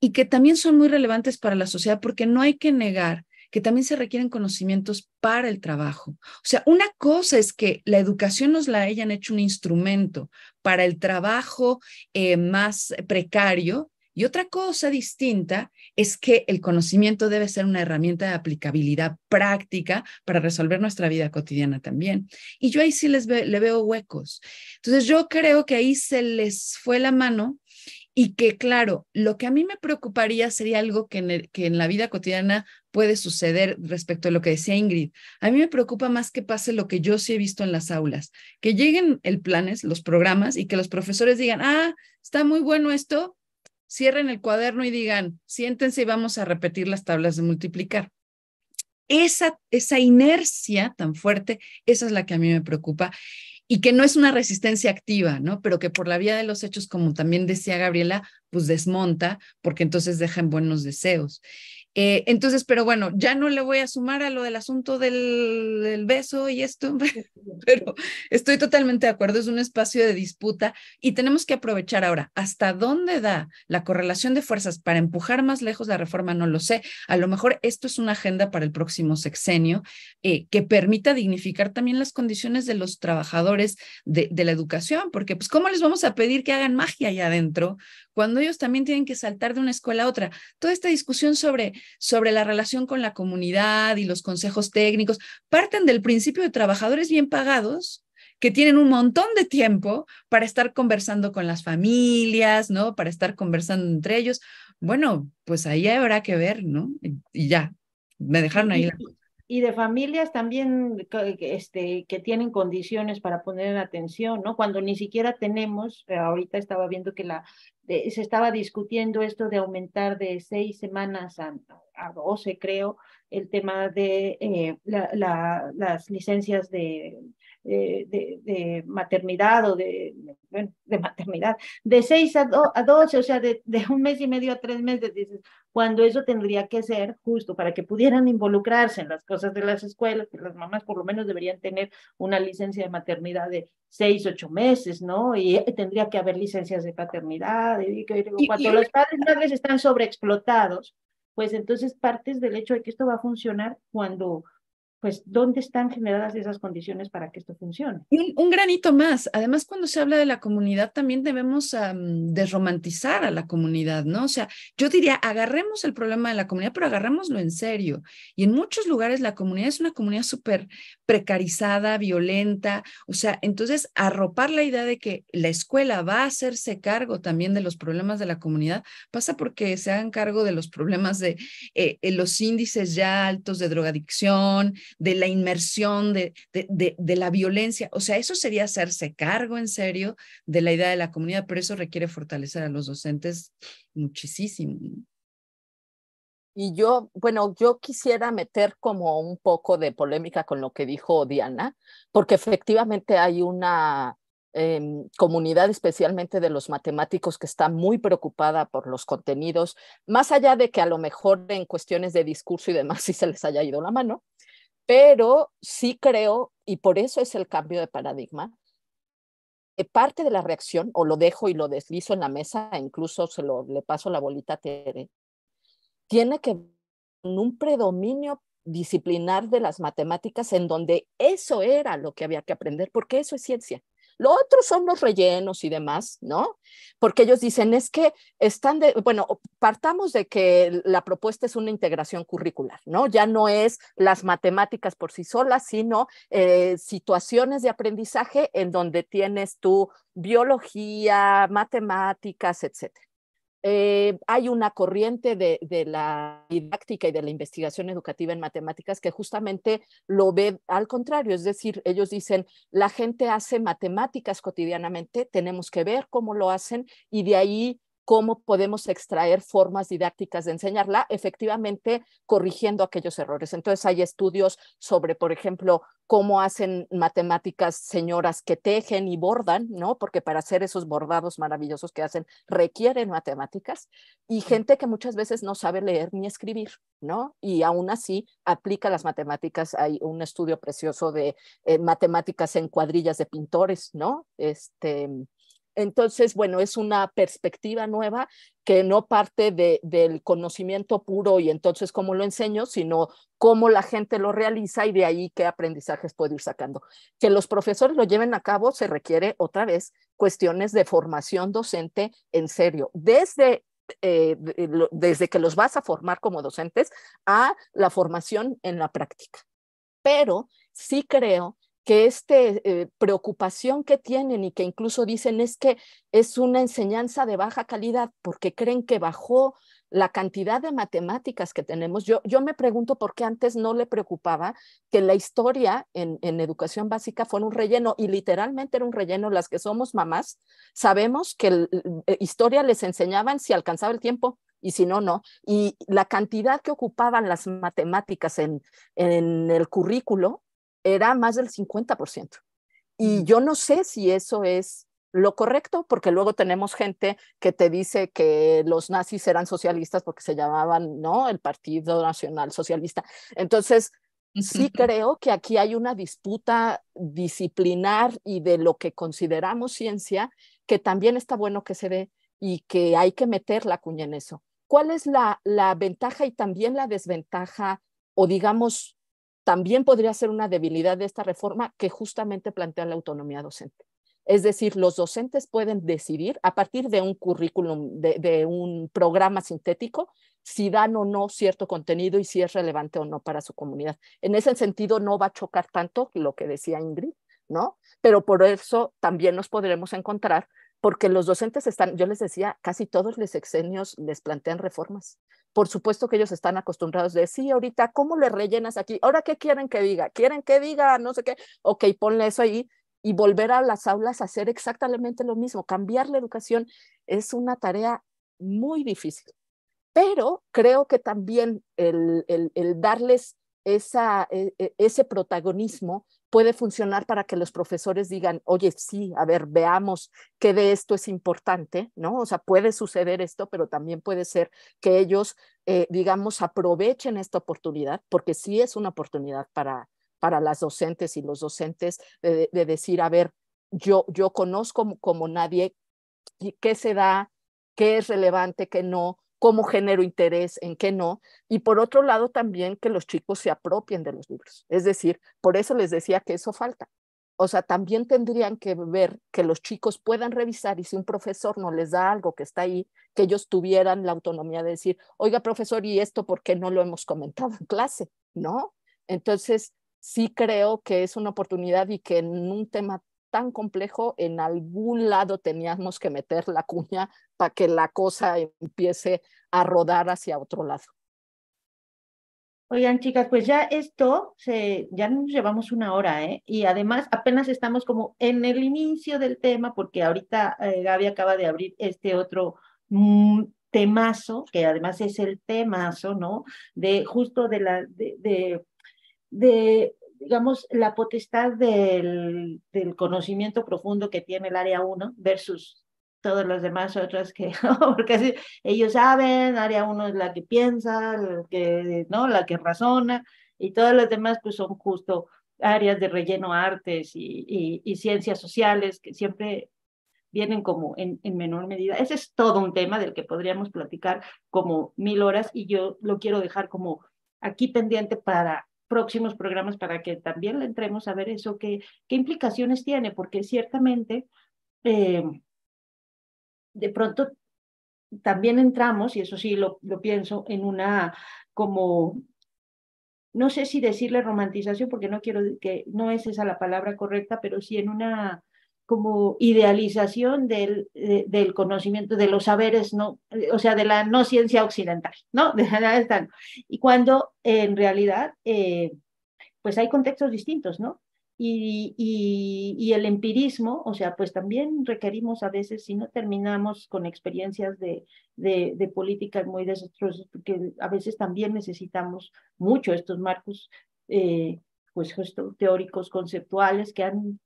y que también son muy relevantes para la sociedad porque no hay que negar que también se requieren conocimientos para el trabajo. O sea, una cosa es que la educación nos la hayan hecho un instrumento para el trabajo eh, más precario y otra cosa distinta es que el conocimiento debe ser una herramienta de aplicabilidad práctica para resolver nuestra vida cotidiana también. Y yo ahí sí les le veo huecos. Entonces yo creo que ahí se les fue la mano y que claro, lo que a mí me preocuparía sería algo que en, que en la vida cotidiana puede suceder respecto a lo que decía Ingrid. A mí me preocupa más que pase lo que yo sí he visto en las aulas, que lleguen el planes, los programas y que los profesores digan, ah, está muy bueno esto, cierren el cuaderno y digan, siéntense y vamos a repetir las tablas de multiplicar. Esa, esa inercia tan fuerte, esa es la que a mí me preocupa y que no es una resistencia activa, ¿no? Pero que por la vía de los hechos, como también decía Gabriela, pues desmonta porque entonces deja en buenos deseos. Eh, entonces, pero bueno, ya no le voy a sumar a lo del asunto del, beso y esto, pero estoy totalmente de acuerdo, es un espacio de disputa y tenemos que aprovechar ahora hasta dónde da la correlación de fuerzas para empujar más lejos la reforma, no lo sé. A lo mejor esto es una agenda para el próximo sexenio eh, que permita dignificar también las condiciones de los trabajadores de, la educación, porque pues ¿cómo les vamos a pedir que hagan magia allá adentro cuando ellos también tienen que saltar de una escuela a otra? Toda esta discusión sobre sobre la relación con la comunidad y los consejos técnicos, parten del principio de trabajadores bien pagados que tienen un montón de tiempo para estar conversando con las familias, ¿no? Para estar conversando entre ellos. Bueno, pues ahí habrá que ver, ¿no? Y, ya, me dejaron ahí la y de familias también este, que tienen condiciones para poner atención, ¿no? Cuando ni siquiera tenemos, eh, ahorita estaba viendo que la, se estaba discutiendo esto de aumentar de seis semanas a, a creo, el tema de eh, la, las licencias de de, de, maternidad o de, de maternidad, de 6 a, do, a 12, o sea, de, de, un mes y medio a tres meses, dices, cuando eso tendría que ser justo para que pudieran involucrarse en las cosas de las escuelas, que las mamás por lo menos deberían tener una licencia de maternidad de 6, 8 meses, ¿no? Y eh, tendría que haber licencias de paternidad. cuando los padres madres están sobreexplotados, pues entonces partes del hecho de que esto va a funcionar cuando pues dónde están generadas esas condiciones para que esto funcione. un, granito más, además cuando se habla de la comunidad también debemos desromantizar a la comunidad, ¿no? O sea, yo diría, agarremos el problema de la comunidad, pero agarrémoslo en serio. Y en muchos lugares la comunidad es una comunidad súper precarizada, violenta. O sea, entonces arropar la idea de que la escuela va a hacerse cargo también de los problemas de la comunidad pasa porque se hagan cargo de los problemas de eh, eh, los índices ya altos de drogadicción, de la inmersión, de, de la violencia. O sea, eso sería hacerse cargo en serio de la idea de la comunidad, pero eso requiere fortalecer a los docentes muchísimo. Y yo, bueno, yo quisiera meter como un poco de polémica con lo que dijo Diana, porque efectivamente hay una em, comunidad, especialmente de los matemáticos, que está muy preocupada por los contenidos, más allá de que a lo mejor en cuestiones de discurso y demás sí se les haya ido la mano, pero sí creo, y por eso es el cambio de paradigma, que parte de la reacción, o lo dejo y lo deslizo en la mesa, incluso se lo, le paso la bolita a Tere, tiene que ver un predominio disciplinar de las matemáticas en donde eso era lo que había que aprender, porque eso es ciencia. Lo otro son los rellenos y demás, ¿no? Porque ellos dicen, es que están de, bueno, partamos de que la propuesta es una integración curricular, ¿no? Ya no es las matemáticas por sí solas, sino eh, situaciones de aprendizaje en donde tienes tu biología, matemáticas, etcétera. Eh, hay una corriente de, de, la didáctica y de la investigación educativa en matemáticas que justamente lo ve al contrario, es decir, ellos dicen, la gente hace matemáticas cotidianamente, tenemos que ver cómo lo hacen y de ahí cómo podemos extraer formas didácticas de enseñarla, efectivamente corrigiendo aquellos errores. Entonces hay estudios sobre, por ejemplo, cómo hacen matemáticas señoras que tejen y bordan, ¿no? Porque para hacer esos bordados maravillosos que hacen requieren matemáticas y gente que muchas veces no sabe leer ni escribir, ¿no? Y aún así aplica las matemáticas. Hay un estudio precioso de eh, matemáticas en cuadrillas de pintores, ¿no? Este, entonces, bueno, es una perspectiva nueva que no parte de, del conocimiento puro y entonces cómo lo enseño, sino cómo la gente lo realiza y de ahí qué aprendizajes puede ir sacando. Que los profesores lo lleven a cabo se requiere otra vez cuestiones de formación docente en serio, desde eh, desde que los vas a formar como docentes a la formación en la práctica. Pero sí creo que esta eh, preocupación que tienen y que incluso dicen es que es una enseñanza de baja calidad porque creen que bajó la cantidad de matemáticas que tenemos, yo, yo me pregunto por qué antes no le preocupaba que la historia en, educación básica fuera un relleno y literalmente era un relleno. Las que somos mamás sabemos que la eh, historia les enseñaban si alcanzaba el tiempo y si no, no. Y la cantidad que ocupaban las matemáticas en, en el currículo era más del 50%. Y yo no sé si eso es lo correcto, porque luego tenemos gente que te dice que los nazis eran socialistas porque se llamaban, ¿no? El Partido Nacional Socialista. Entonces, sí creo que aquí hay una disputa disciplinar y de lo que consideramos ciencia, que también está bueno que se dé y que hay que meter la cuña en eso. ¿Cuál es la, la ventaja y también la desventaja o digamos también podría ser una debilidad de esta reforma que justamente plantea la autonomía docente. Es decir, los docentes pueden decidir a partir de un currículum, de, de, un programa sintético, si dan o no cierto contenido y si es relevante o no para su comunidad. En ese sentido, no va a chocar tanto lo que decía Ingrid, ¿no? Pero por eso también nos podremos encontrar porque los docentes están, yo les decía, casi todos los exenios les plantean reformas. Por supuesto que ellos están acostumbrados de, sí, ahorita, ¿cómo le rellenas aquí? Ahora, ¿qué quieren que diga? ¿Quieren que diga no sé qué? Ok, ponle eso ahí y volver a las aulas a hacer exactamente lo mismo. Cambiar la educación es una tarea muy difícil, pero creo que también el, darles e, e, ese protagonismo puede funcionar para que los profesores digan, oye, sí, a ver, veamos qué de esto es importante, ¿no? O sea, puede suceder esto, pero también puede ser que ellos, eh, digamos, aprovechen esta oportunidad, porque sí es una oportunidad para, para las docentes y los docentes de, decir, a ver, yo, yo conozco como, como nadie qué se da, qué es relevante, qué no, cómo genero interés, en qué no, y por otro lado también que los chicos se apropien de los libros. Es decir, por eso les decía que eso falta. O sea, también tendrían que ver que los chicos puedan revisar y si un profesor no les da algo que está ahí, que ellos tuvieran la autonomía de decir, oiga, profesor, ¿y esto por qué no lo hemos comentado en clase? ¿No? Entonces, sí creo que es una oportunidad y que en un tema tan complejo, en algún lado teníamos que meter la cuña que la cosa empiece a rodar hacia otro lado. Oigan, chicas, pues ya esto, se, ya nos llevamos una hora, ¿eh? Y además apenas estamos como en el inicio del tema, porque ahorita eh, Gaby acaba de abrir este otro mm, temazo, que además es el temazo, ¿no? De justo de la, de, de, digamos, la potestad del, del, conocimiento profundo que tiene el área 1 versus todos los demás otras que, porque ellos saben, área uno es la que piensa, la que, ¿no? la que razona, y todos los demás pues son justo áreas de relleno artes y, y, ciencias sociales que siempre vienen como en, en, menor medida. Ese es todo un tema del que podríamos platicar como mil horas y yo lo quiero dejar como aquí pendiente para próximos programas para que también le entremos a ver eso, qué, qué implicaciones tiene, porque ciertamente... Eh, de pronto también entramos, y eso sí lo, lo pienso, en una como no sé si decirle romantización porque no quiero que no es esa la palabra correcta, pero sí en una como idealización del, del conocimiento de los saberes no eh, o sea de la no ciencia occidental no de nada y cuando en realidad eh, pues hay contextos distintos no y, el empirismo, o sea, pues también requerimos a veces, si no terminamos con experiencias de, de, políticas muy desastrosas, porque a veces también necesitamos mucho estos marcos, eh, pues teóricos, conceptuales, que han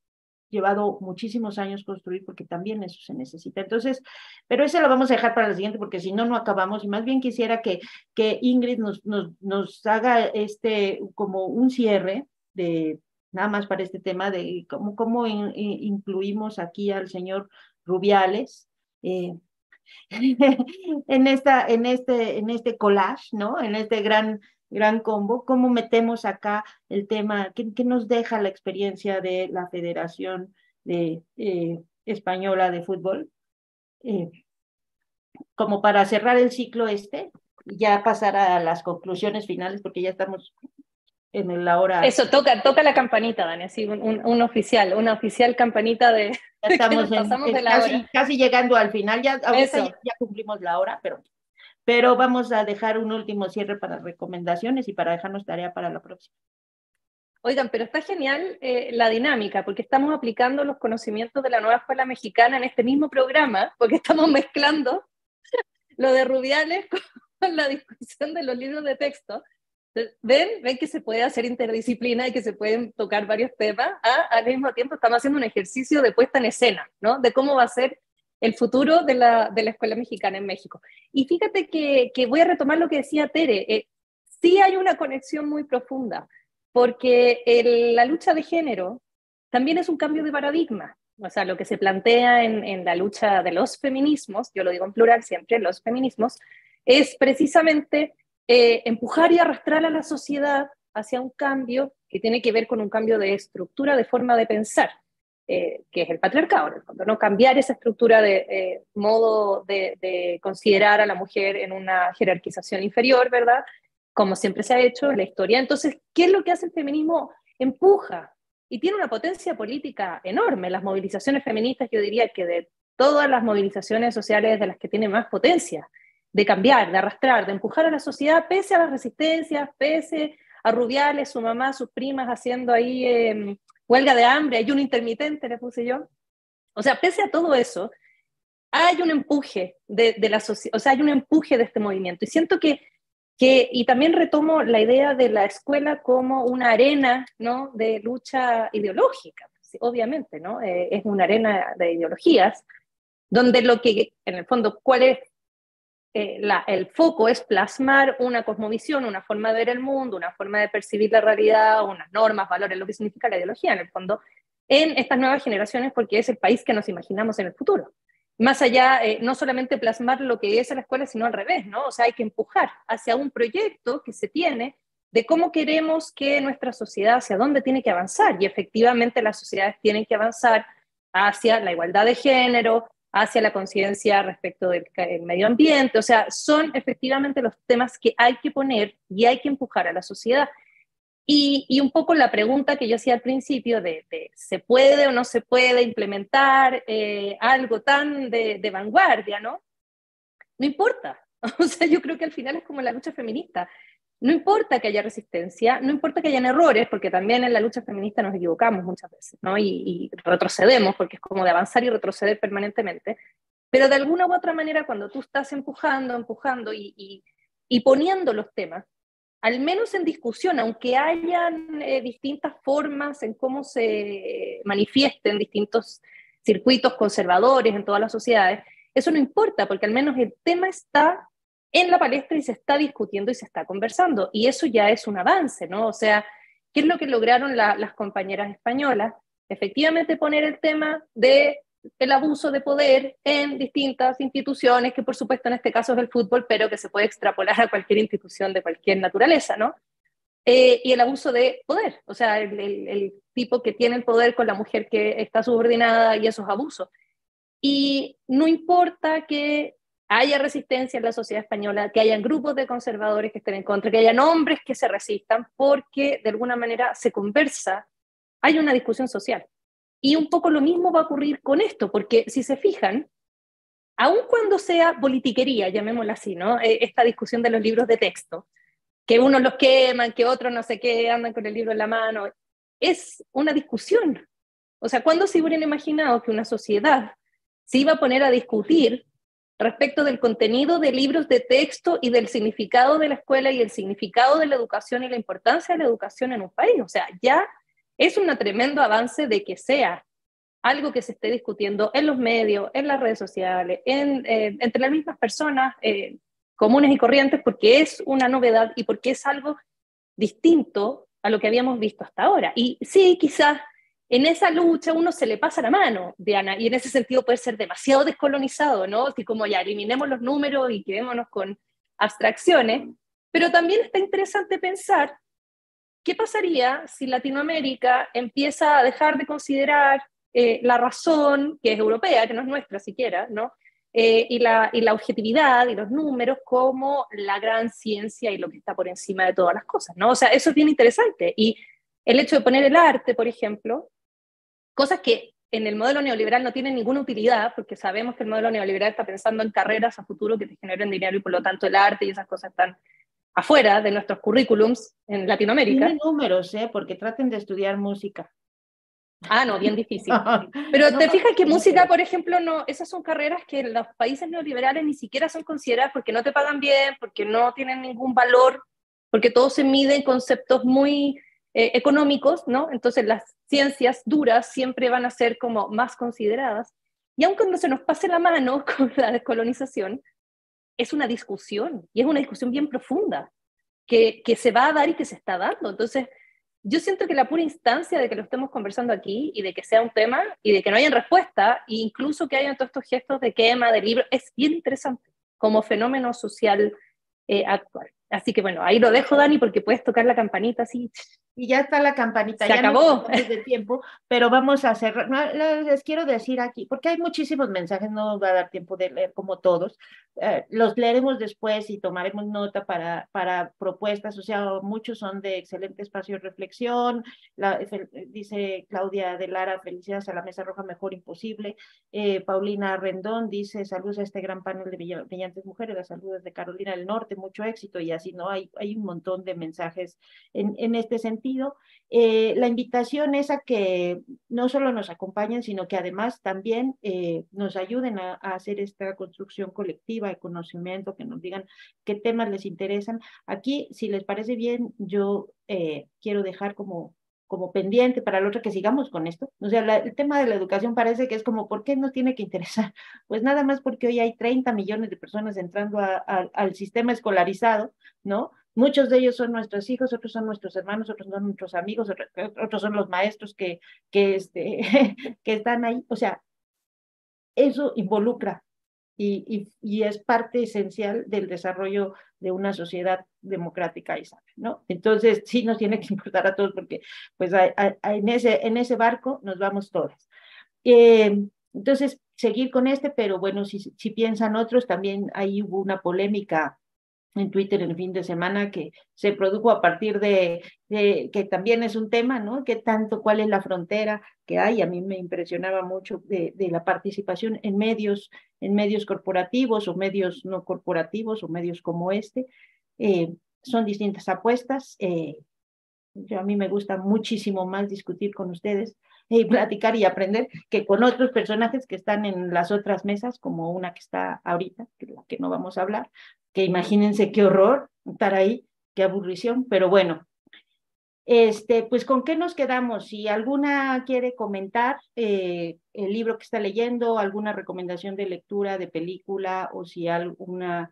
llevado muchísimos años construir, porque también eso se necesita. Entonces, pero ese lo vamos a dejar para la siguiente, porque si no, no acabamos. Y más bien quisiera que, que Ingrid nos, nos, nos haga este como un cierre de nada más para este tema de cómo, cómo incluimos aquí al señor Rubiales. Eh, en, esta, en, este, en este collage, ¿no? En este gran, gran combo, cómo metemos acá el tema, qué, nos deja la experiencia de la Federación eh, Española de Fútbol, eh, como para cerrar el ciclo este, ya pasar a las conclusiones finales, porque ya estamos en el hora. Eso, toca, toca la campanita, Dani, así, un, oficial, una oficial campanita de... Ya estamos casi, llegando al final, ya, ahorita ya, cumplimos la hora, pero, pero vamos a dejar un último cierre para recomendaciones y para dejarnos tarea para la próxima. Oigan, pero está genial eh, la dinámica, porque estamos aplicando los conocimientos de la nueva escuela mexicana en este mismo programa, porque estamos mezclando lo de Rubiales con la discusión de los libros de texto ven, ven que se puede hacer interdisciplina y que se pueden tocar varios temas. Ah, al mismo tiempo estamos haciendo un ejercicio de puesta en escena, ¿no? De cómo va a ser el futuro de la, de la escuela mexicana en México. Y fíjate que, que voy a retomar lo que decía Tere. Eh, sí hay una conexión muy profunda, porque la lucha de género también es un cambio de paradigma. O sea, lo que se plantea en, en la lucha de los feminismos, yo lo digo en plural siempre, los feminismos, es precisamente eh, empujar y arrastrar a la sociedad hacia un cambio que tiene que ver con un cambio de estructura, de forma de pensar, eh, que es el patriarcado, ¿no? Cambiar esa estructura de eh, modo de, considerar a la mujer en una jerarquización inferior, ¿verdad? Como siempre se ha hecho en la historia. Entonces, ¿qué es lo que hace el feminismo? Empuja y tiene una potencia política enorme. Las movilizaciones feministas, yo diría que de todas las movilizaciones sociales de las que tiene más potencia de cambiar, de arrastrar, de empujar a la sociedad pese a las resistencias, pese a Rubiales, su mamá, sus primas haciendo ahí em, huelga de hambre, hay un intermitente, le puse yo. O sea, pese a todo eso, hay un empuje de, la sociedad, o sea, hay un empuje de este movimiento. Y siento que, que, y también retomo la idea de la escuela como una arena, ¿no? De lucha ideológica, obviamente, ¿no? Eh, es una arena de ideologías, donde lo que, en el fondo, ¿cuál es eh, el foco es plasmar una cosmovisión, una forma de ver el mundo, una forma de percibir la realidad, unas normas, valores, lo que significa la ideología en el fondo, en estas nuevas generaciones porque es el país que nos imaginamos en el futuro. Más allá, eh, no solamente plasmar lo que es la escuela, sino al revés, ¿no? O sea, hay que empujar hacia un proyecto que se tiene de cómo queremos que nuestra sociedad, hacia dónde tiene que avanzar. Y efectivamente las sociedades tienen que avanzar hacia la igualdad de género, hacia la conciencia respecto del medio ambiente. O sea, son efectivamente los temas que hay que poner y hay que empujar a la sociedad. Y, un poco la pregunta que yo hacía al principio de, ¿se puede o no se puede implementar eh, algo tan de, de vanguardia, no? No importa. O sea, yo creo que al final es como la lucha feminista. No importa que haya resistencia, no importa que hayan errores, porque también en la lucha feminista nos equivocamos muchas veces, ¿no? Y, retrocedemos, porque es como de avanzar y retroceder permanentemente. Pero de alguna u otra manera, cuando tú estás empujando, empujando y, poniendo los temas, al menos en discusión, aunque hayan eh, distintas formas en cómo se manifiesten distintos circuitos conservadores en todas las sociedades, eso no importa, porque al menos el tema está en la palestra y se está discutiendo y se está conversando. Y eso ya es un avance, ¿no? O sea, ¿qué es lo que lograron las compañeras españolas? Efectivamente poner el tema de el abuso de poder en distintas instituciones, que por supuesto en este caso es el fútbol, pero que se puede extrapolar a cualquier institución de cualquier naturaleza, ¿no? Eh, y el abuso de poder, o sea, el, el, tipo que tiene el poder con la mujer que está subordinada y esos abusos. Y no importa que haya resistencia en la sociedad española, que hayan grupos de conservadores que estén en contra, que hayan hombres que se resistan, porque de alguna manera se conversa, hay una discusión social. Y un poco lo mismo va a ocurrir con esto, porque si se fijan, aun cuando sea politiquería, llamémosla así, ¿no? Eh, esta discusión de los libros de texto, que unos los queman, que otros no sé qué, andan con el libro en la mano, es una discusión. O sea, ¿cuándo se hubieran imaginado que una sociedad se iba a poner a discutir respecto del contenido de libros de texto y del significado de la escuela y el significado de la educación y la importancia de la educación en un país. O sea, ya es un tremendo avance de que sea algo que se esté discutiendo en los medios, en las redes sociales, eh, entre las mismas personas eh, comunes y corrientes, porque es una novedad y porque es algo distinto a lo que habíamos visto hasta ahora. Y sí, quizás en esa lucha uno se le pasa la mano, Diana, y en ese sentido puede ser demasiado descolonizado, ¿no? Que como ya eliminemos los números y quedémonos con abstracciones, pero también está interesante pensar qué pasaría si Latinoamérica empieza a dejar de considerar eh, la razón, que es europea, que no es nuestra siquiera, ¿no? Eh, y, la, y la objetividad y los números como la gran ciencia y lo que está por encima de todas las cosas, ¿no? O sea, eso es bien interesante. Y el hecho de poner el arte, por ejemplo, cosas que en el modelo neoliberal no tienen ninguna utilidad, porque sabemos que el modelo neoliberal está pensando en carreras a futuro que te generen dinero y por lo tanto el arte y esas cosas están afuera de nuestros currículums en Latinoamérica. Tiene números, ¿eh? porque traten de estudiar música. Ah, no, bien difícil. Pero te fijas que música, por ejemplo, no, esas son carreras que en los países neoliberales ni siquiera son consideradas porque no te pagan bien, porque no tienen ningún valor, porque todo se mide en conceptos muy eh, económicos, ¿no? Entonces las ciencias duras siempre van a ser como más consideradas. Y aunque no se nos pase la mano con la descolonización, es una discusión y es una discusión bien profunda que, que se va a dar y que se está dando. Entonces, yo siento que la pura instancia de que lo estemos conversando aquí y de que sea un tema y de que no haya respuesta, e incluso que haya todos estos gestos de quema, de libro, es bien interesante como fenómeno social eh, actual. Así que bueno, ahí lo dejo, Dani, porque puedes tocar la campanita así y ya está la campanita. Se acabó. tiempo, pero vamos a cerrar. les quiero decir aquí, porque hay muchísimos mensajes, no va a dar tiempo de leer como todos. Eh, los leeremos después y tomaremos nota para, para propuestas. O sea, muchos son de excelente espacio de reflexión. Eh, eh, dice Claudia de Lara, felicidades a la Mesa Roja, mejor imposible. Paulina Rendón dice, saludos a este gran panel de brillantes mujeres, las saludos de Carolina del Norte, mucho éxito y así, ¿no? Hay, hay un montón de mensajes en, en este sentido. Eh, la invitación es a que no solo nos acompañen, sino que además también eh, nos ayuden a, hacer esta construcción colectiva de conocimiento, que nos digan qué temas les interesan. Aquí, si les parece bien, yo eh, quiero dejar como como pendiente para el otro que sigamos con esto. O sea, el tema de la educación parece que es como, ¿por qué nos tiene que interesar? Pues nada más porque hoy hay 30 millones de personas entrando al sistema escolarizado, ¿no? Muchos de ellos son nuestros hijos, otros son nuestros hermanos, otros son nuestros amigos, eh, otros son los maestros que, que, este, que están ahí. O sea, eso involucra y, y, y, es parte esencial del desarrollo de una sociedad democrática y sabe ¿no? Entonces, sí nos tiene que importar a todos porque pues en, ese, en ese barco nos vamos todos. Eh, entonces, seguir con este, pero bueno, si, si piensan otros, también ahí hubo una polémica en Twitter el fin de semana que se produjo a partir de, que también es un tema, ¿no? ¿Qué tanto, cuál es la frontera que hay? A mí me impresionaba mucho de, la participación en medios, en medios corporativos o medios no corporativos o medios como este. Eh, son distintas apuestas. Eh, yo a mí me gusta muchísimo más discutir con ustedes y platicar y aprender que con otros personajes que están en las otras mesas, como una que está ahorita, que la que no vamos a hablar, imagínense qué horror estar ahí, qué aburrición, pero bueno. Este, pues con qué nos quedamos. Si alguna quiere comentar eh, el libro que está leyendo, alguna recomendación de lectura, de película, o si alguna,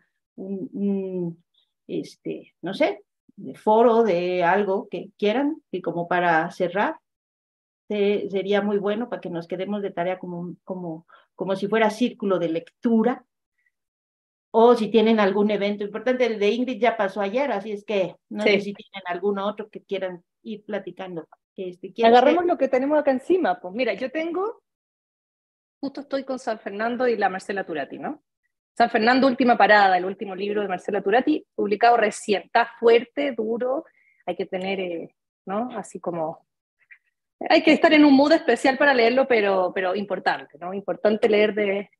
este, no sé, de foro de algo que quieran, y como para cerrar, sería muy bueno para que nos quedemos de tarea como, como, como si fuera círculo de lectura o si tienen algún evento importante. El de Ingrid ya pasó ayer, así es que no sé si tienen alguno otro que quieran ir platicando. Este, Agarramos lo que tenemos acá encima. Pues mira, yo tengo, justo estoy con San Fernando y la Marcela Turati, ¿no? San Fernando, última parada, el último libro de Marcela Turati, publicado recién. Está fuerte, duro, hay que tener, eh, ¿no? Así como hay que estar en un mood especial para leerlo, pero, pero importante, ¿no? Importante leer de,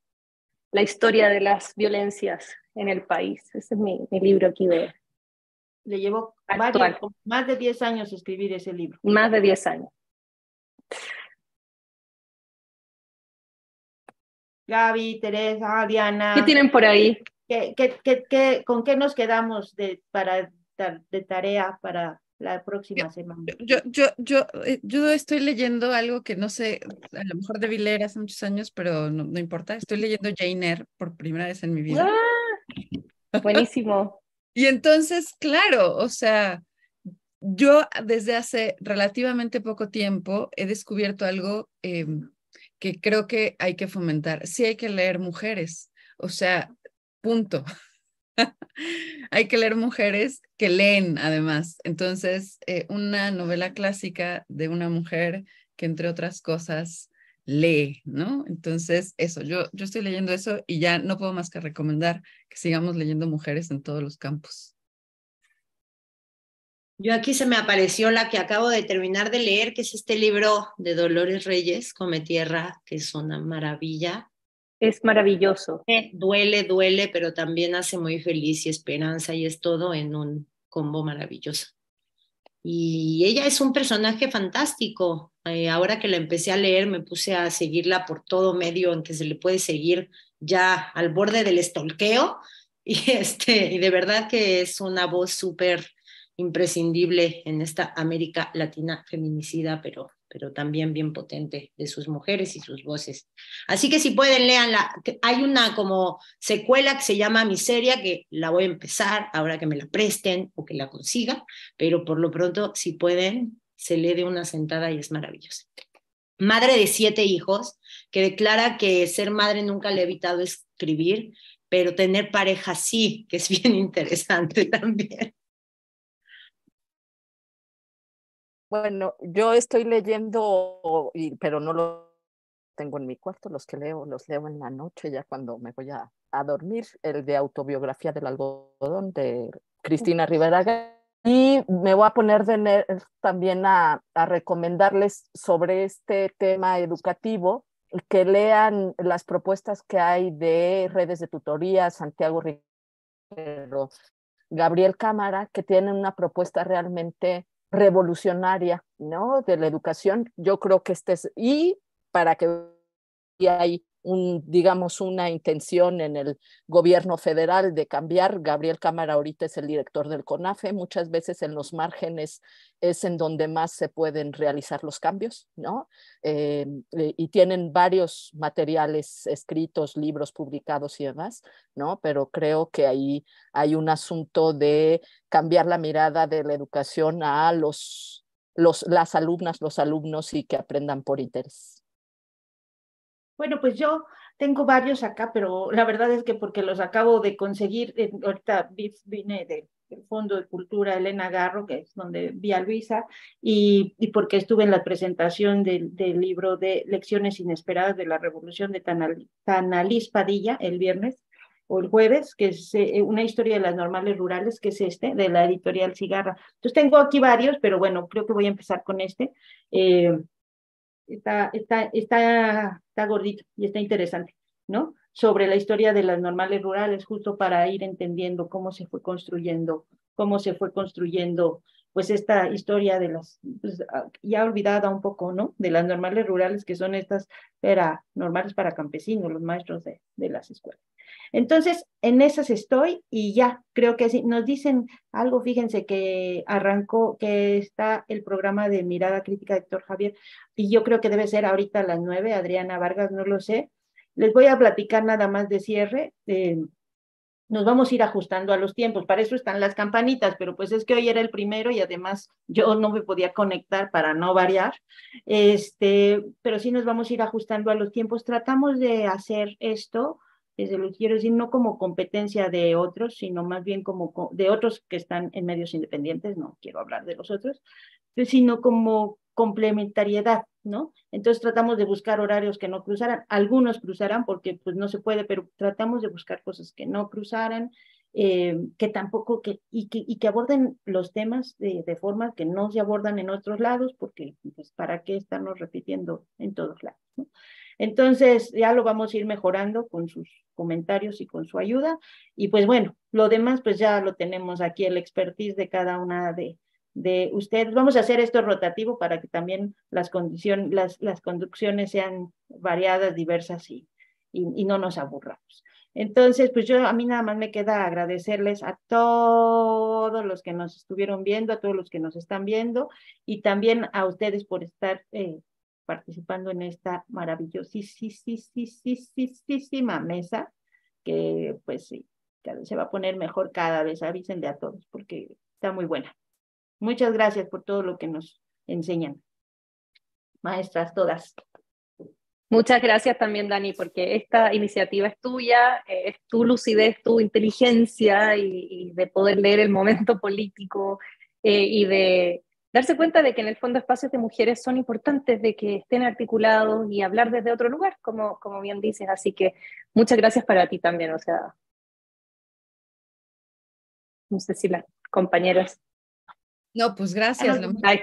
la historia de las violencias en el país. Ese es mi, mi libro aquí de... Le llevó más de 10 años escribir ese libro. Más de 10 años. Gaby, Teresa, Diana. ¿Qué tienen por ahí? ¿Qué, qué, qué, con qué nos quedamos de, para, de tarea para la próxima semana. Yo, yo, yo, eh, yo estoy leyendo algo que no sé, a lo mejor de leer hace muchos años, pero no, importa. Estoy leyendo Jane Eyre por primera vez en mi vida. Buenísimo. y entonces, claro, o sea, yo desde hace relativamente poco tiempo he descubierto algo em, que creo que hay que fomentar. Sí hay que leer mujeres, o sea, punto hay que leer mujeres que leen además. Entonces, eh, una novela clásica de una mujer que, entre otras cosas, lee, ¿no? Entonces, eso, yo, yo estoy leyendo eso y ya no puedo más que recomendar que sigamos leyendo mujeres en todos los campos. Yo aquí se me apareció la que acabo de terminar de leer, que es este libro de Dolores Reyes, Come Tierra, que es una maravilla. Es maravilloso. Eh, duele, duele, pero también hace muy feliz y esperanza y es todo en un combo maravilloso. Y ella es un personaje fantástico. Eh, ahora que la empecé a leer, me puse a seguirla por todo medio aunque se le puede seguir ya al borde del estolqueo. Y, este, y de verdad que es una voz súper imprescindible en esta América Latina feminicida, pero pero también bien potente de sus mujeres y sus voces. Así que si pueden, leanla. Hay una como secuela que se llama Miseria, que la voy a empezar ahora que me la presten o que la consiga, pero por lo pronto, si pueden, se le de una sentada y es maravillosa. Madre de siete hijos, que declara que ser madre nunca le ha evitado escribir, pero tener pareja sí, que es bien interesante también. Bueno, yo estoy leyendo, pero no lo tengo en mi cuarto, los que leo, los leo en la noche, ya cuando me voy a, dormir, el de autobiografía del algodón de Cristina Rivera. Y me voy a poner de también a, recomendarles sobre este tema educativo que lean las propuestas que hay de redes de tutoría, Santiago Ríos, Gabriel Cámara, que tienen una propuesta realmente revolucionaria, ¿no? De la educación. Yo creo que este es, y para que y ahí digamos, una intención en el gobierno federal de cambiar. Gabriel Cámara ahorita es el director del CONAFE. Muchas veces en los márgenes es en donde más se pueden realizar los cambios, ¿no? Eh, eh, y tienen varios materiales escritos, libros publicados y demás, ¿no? Pero creo que ahí hay un asunto de cambiar la mirada de la educación a los, los las alumnas, los alumnos y que aprendan por interés. Bueno, pues yo tengo varios acá, pero la verdad es que porque los acabo de conseguir, eh, ahorita vine del Fondo de Cultura Elena Garro, que es donde vi a Luisa, y, porque estuve en la presentación del, libro de Lecciones Inesperadas de la Revolución de Tanal, Padilla el viernes o el jueves, que es eh, una historia de las normales rurales, que es este, de la editorial Cigarra. Entonces tengo aquí varios, pero bueno, creo que voy a empezar con este. Eh, está, está, está, gordito y está interesante, ¿no? Sobre la historia de las normales rurales, justo para ir entendiendo cómo se fue construyendo, cómo se fue construyendo, pues esta historia de las, pues, ah, ya olvidada un poco, ¿no? De las normales rurales que son estas, era normales para campesinos, los maestros de las escuelas. Entonces, en esas estoy y ya, creo que sí. Nos dicen algo, fíjense que arrancó, que está el programa de Mirada Crítica de Héctor Javier, y yo creo que debe ser ahorita a las nueve, Adriana Vargas, no lo sé. Les voy a platicar nada más de cierre. nos vamos a ir ajustando a los tiempos. Para eso están las campanitas, pero pues es que hoy era el primero y además yo no me podía conectar para no variar. Este, pero sí nos vamos a ir ajustando a los tiempos. Tratamos de hacer esto Quiero decir, no como competencia de otros, sino más bien como de otros que están en medios independientes, no quiero hablar de los otros, sino como complementariedad, ¿no? Entonces tratamos de buscar horarios que no cruzaran, algunos cruzarán porque pues no se puede, pero tratamos de buscar cosas que no cruzaran, eh, que tampoco, que, y, que, y que aborden los temas de, de, forma que no se abordan en otros lados, porque pues para qué estarnos repitiendo en todos lados, ¿no? Entonces, ya lo vamos a ir mejorando con sus comentarios y con su ayuda. Y pues bueno, lo demás, pues ya lo tenemos aquí, el expertise de cada una de, de ustedes. Vamos a hacer esto rotativo para que también las, condición, las, las conducciones sean variadas, diversas y, y, no nos aburramos. Entonces, pues yo a mí nada más me queda agradecerles a todos los que nos estuvieron viendo, a todos los que nos están viendo y también a ustedes por estar eh, participando en esta maravillosísima mesa que pues sí, se va a poner mejor cada vez, avísenle a todos porque está muy buena. Muchas gracias por todo lo que nos enseñan, maestras todas. Muchas gracias también, Dani, porque esta iniciativa es tuya, eh, es tu lucidez, tu inteligencia y, de poder leer el momento político eh, y de darse cuenta de que en el fondo espacios de mujeres son importantes, de que estén articulados y hablar desde otro lugar, como, como bien dices. Así que muchas gracias para ti también, o sea. No sé si las compañeras. No, pues gracias. Ah,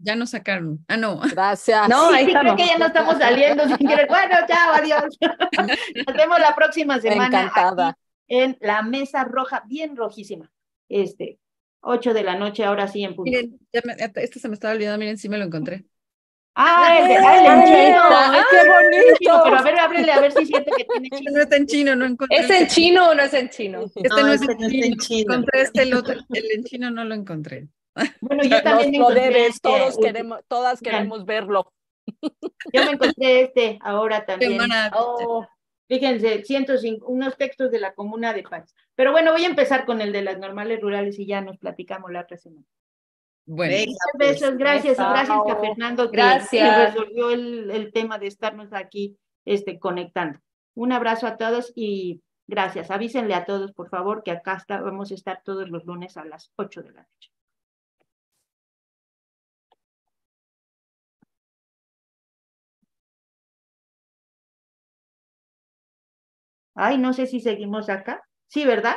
ya nos sacaron. Ah, no. Gracias. No, ahí sí, Creo que ya no estamos saliendo Bueno, chao, adiós. Nos vemos la próxima semana. Encantada. En la mesa roja, bien rojísima. Este, 8 de la noche, ahora sí en punto. Miren, me, este se me estaba olvidando, miren, sí me lo encontré. ¡Ah, el de ¡Ay, qué ah, bonito! Pero a ver, ábrele, a ver si siente que tiene chino. No está en chino, no encontré. ¿Es este en chino o no es en chino? Este no, es este en, chino. Encontré este el en chino no lo encontré. Bueno, yo también encontré este todos queremos, todas queremos verlo. Yo me encontré este ahora también. Fíjense, 105, unos textos de la comuna de Paz. Pero bueno, voy a empezar con el de las normales rurales y ya nos platicamos la otra semana. Muchas pues, pues, gracias, gracias a Fernando que, gracias. resolvió el, tema de estarnos aquí este, conectando. Un abrazo a todos y gracias. Avísenle a todos, por favor, que acá vamos a estar todos los lunes a las 8 de la noche. Ay, no sé si seguimos acá. Sí, ¿verdad?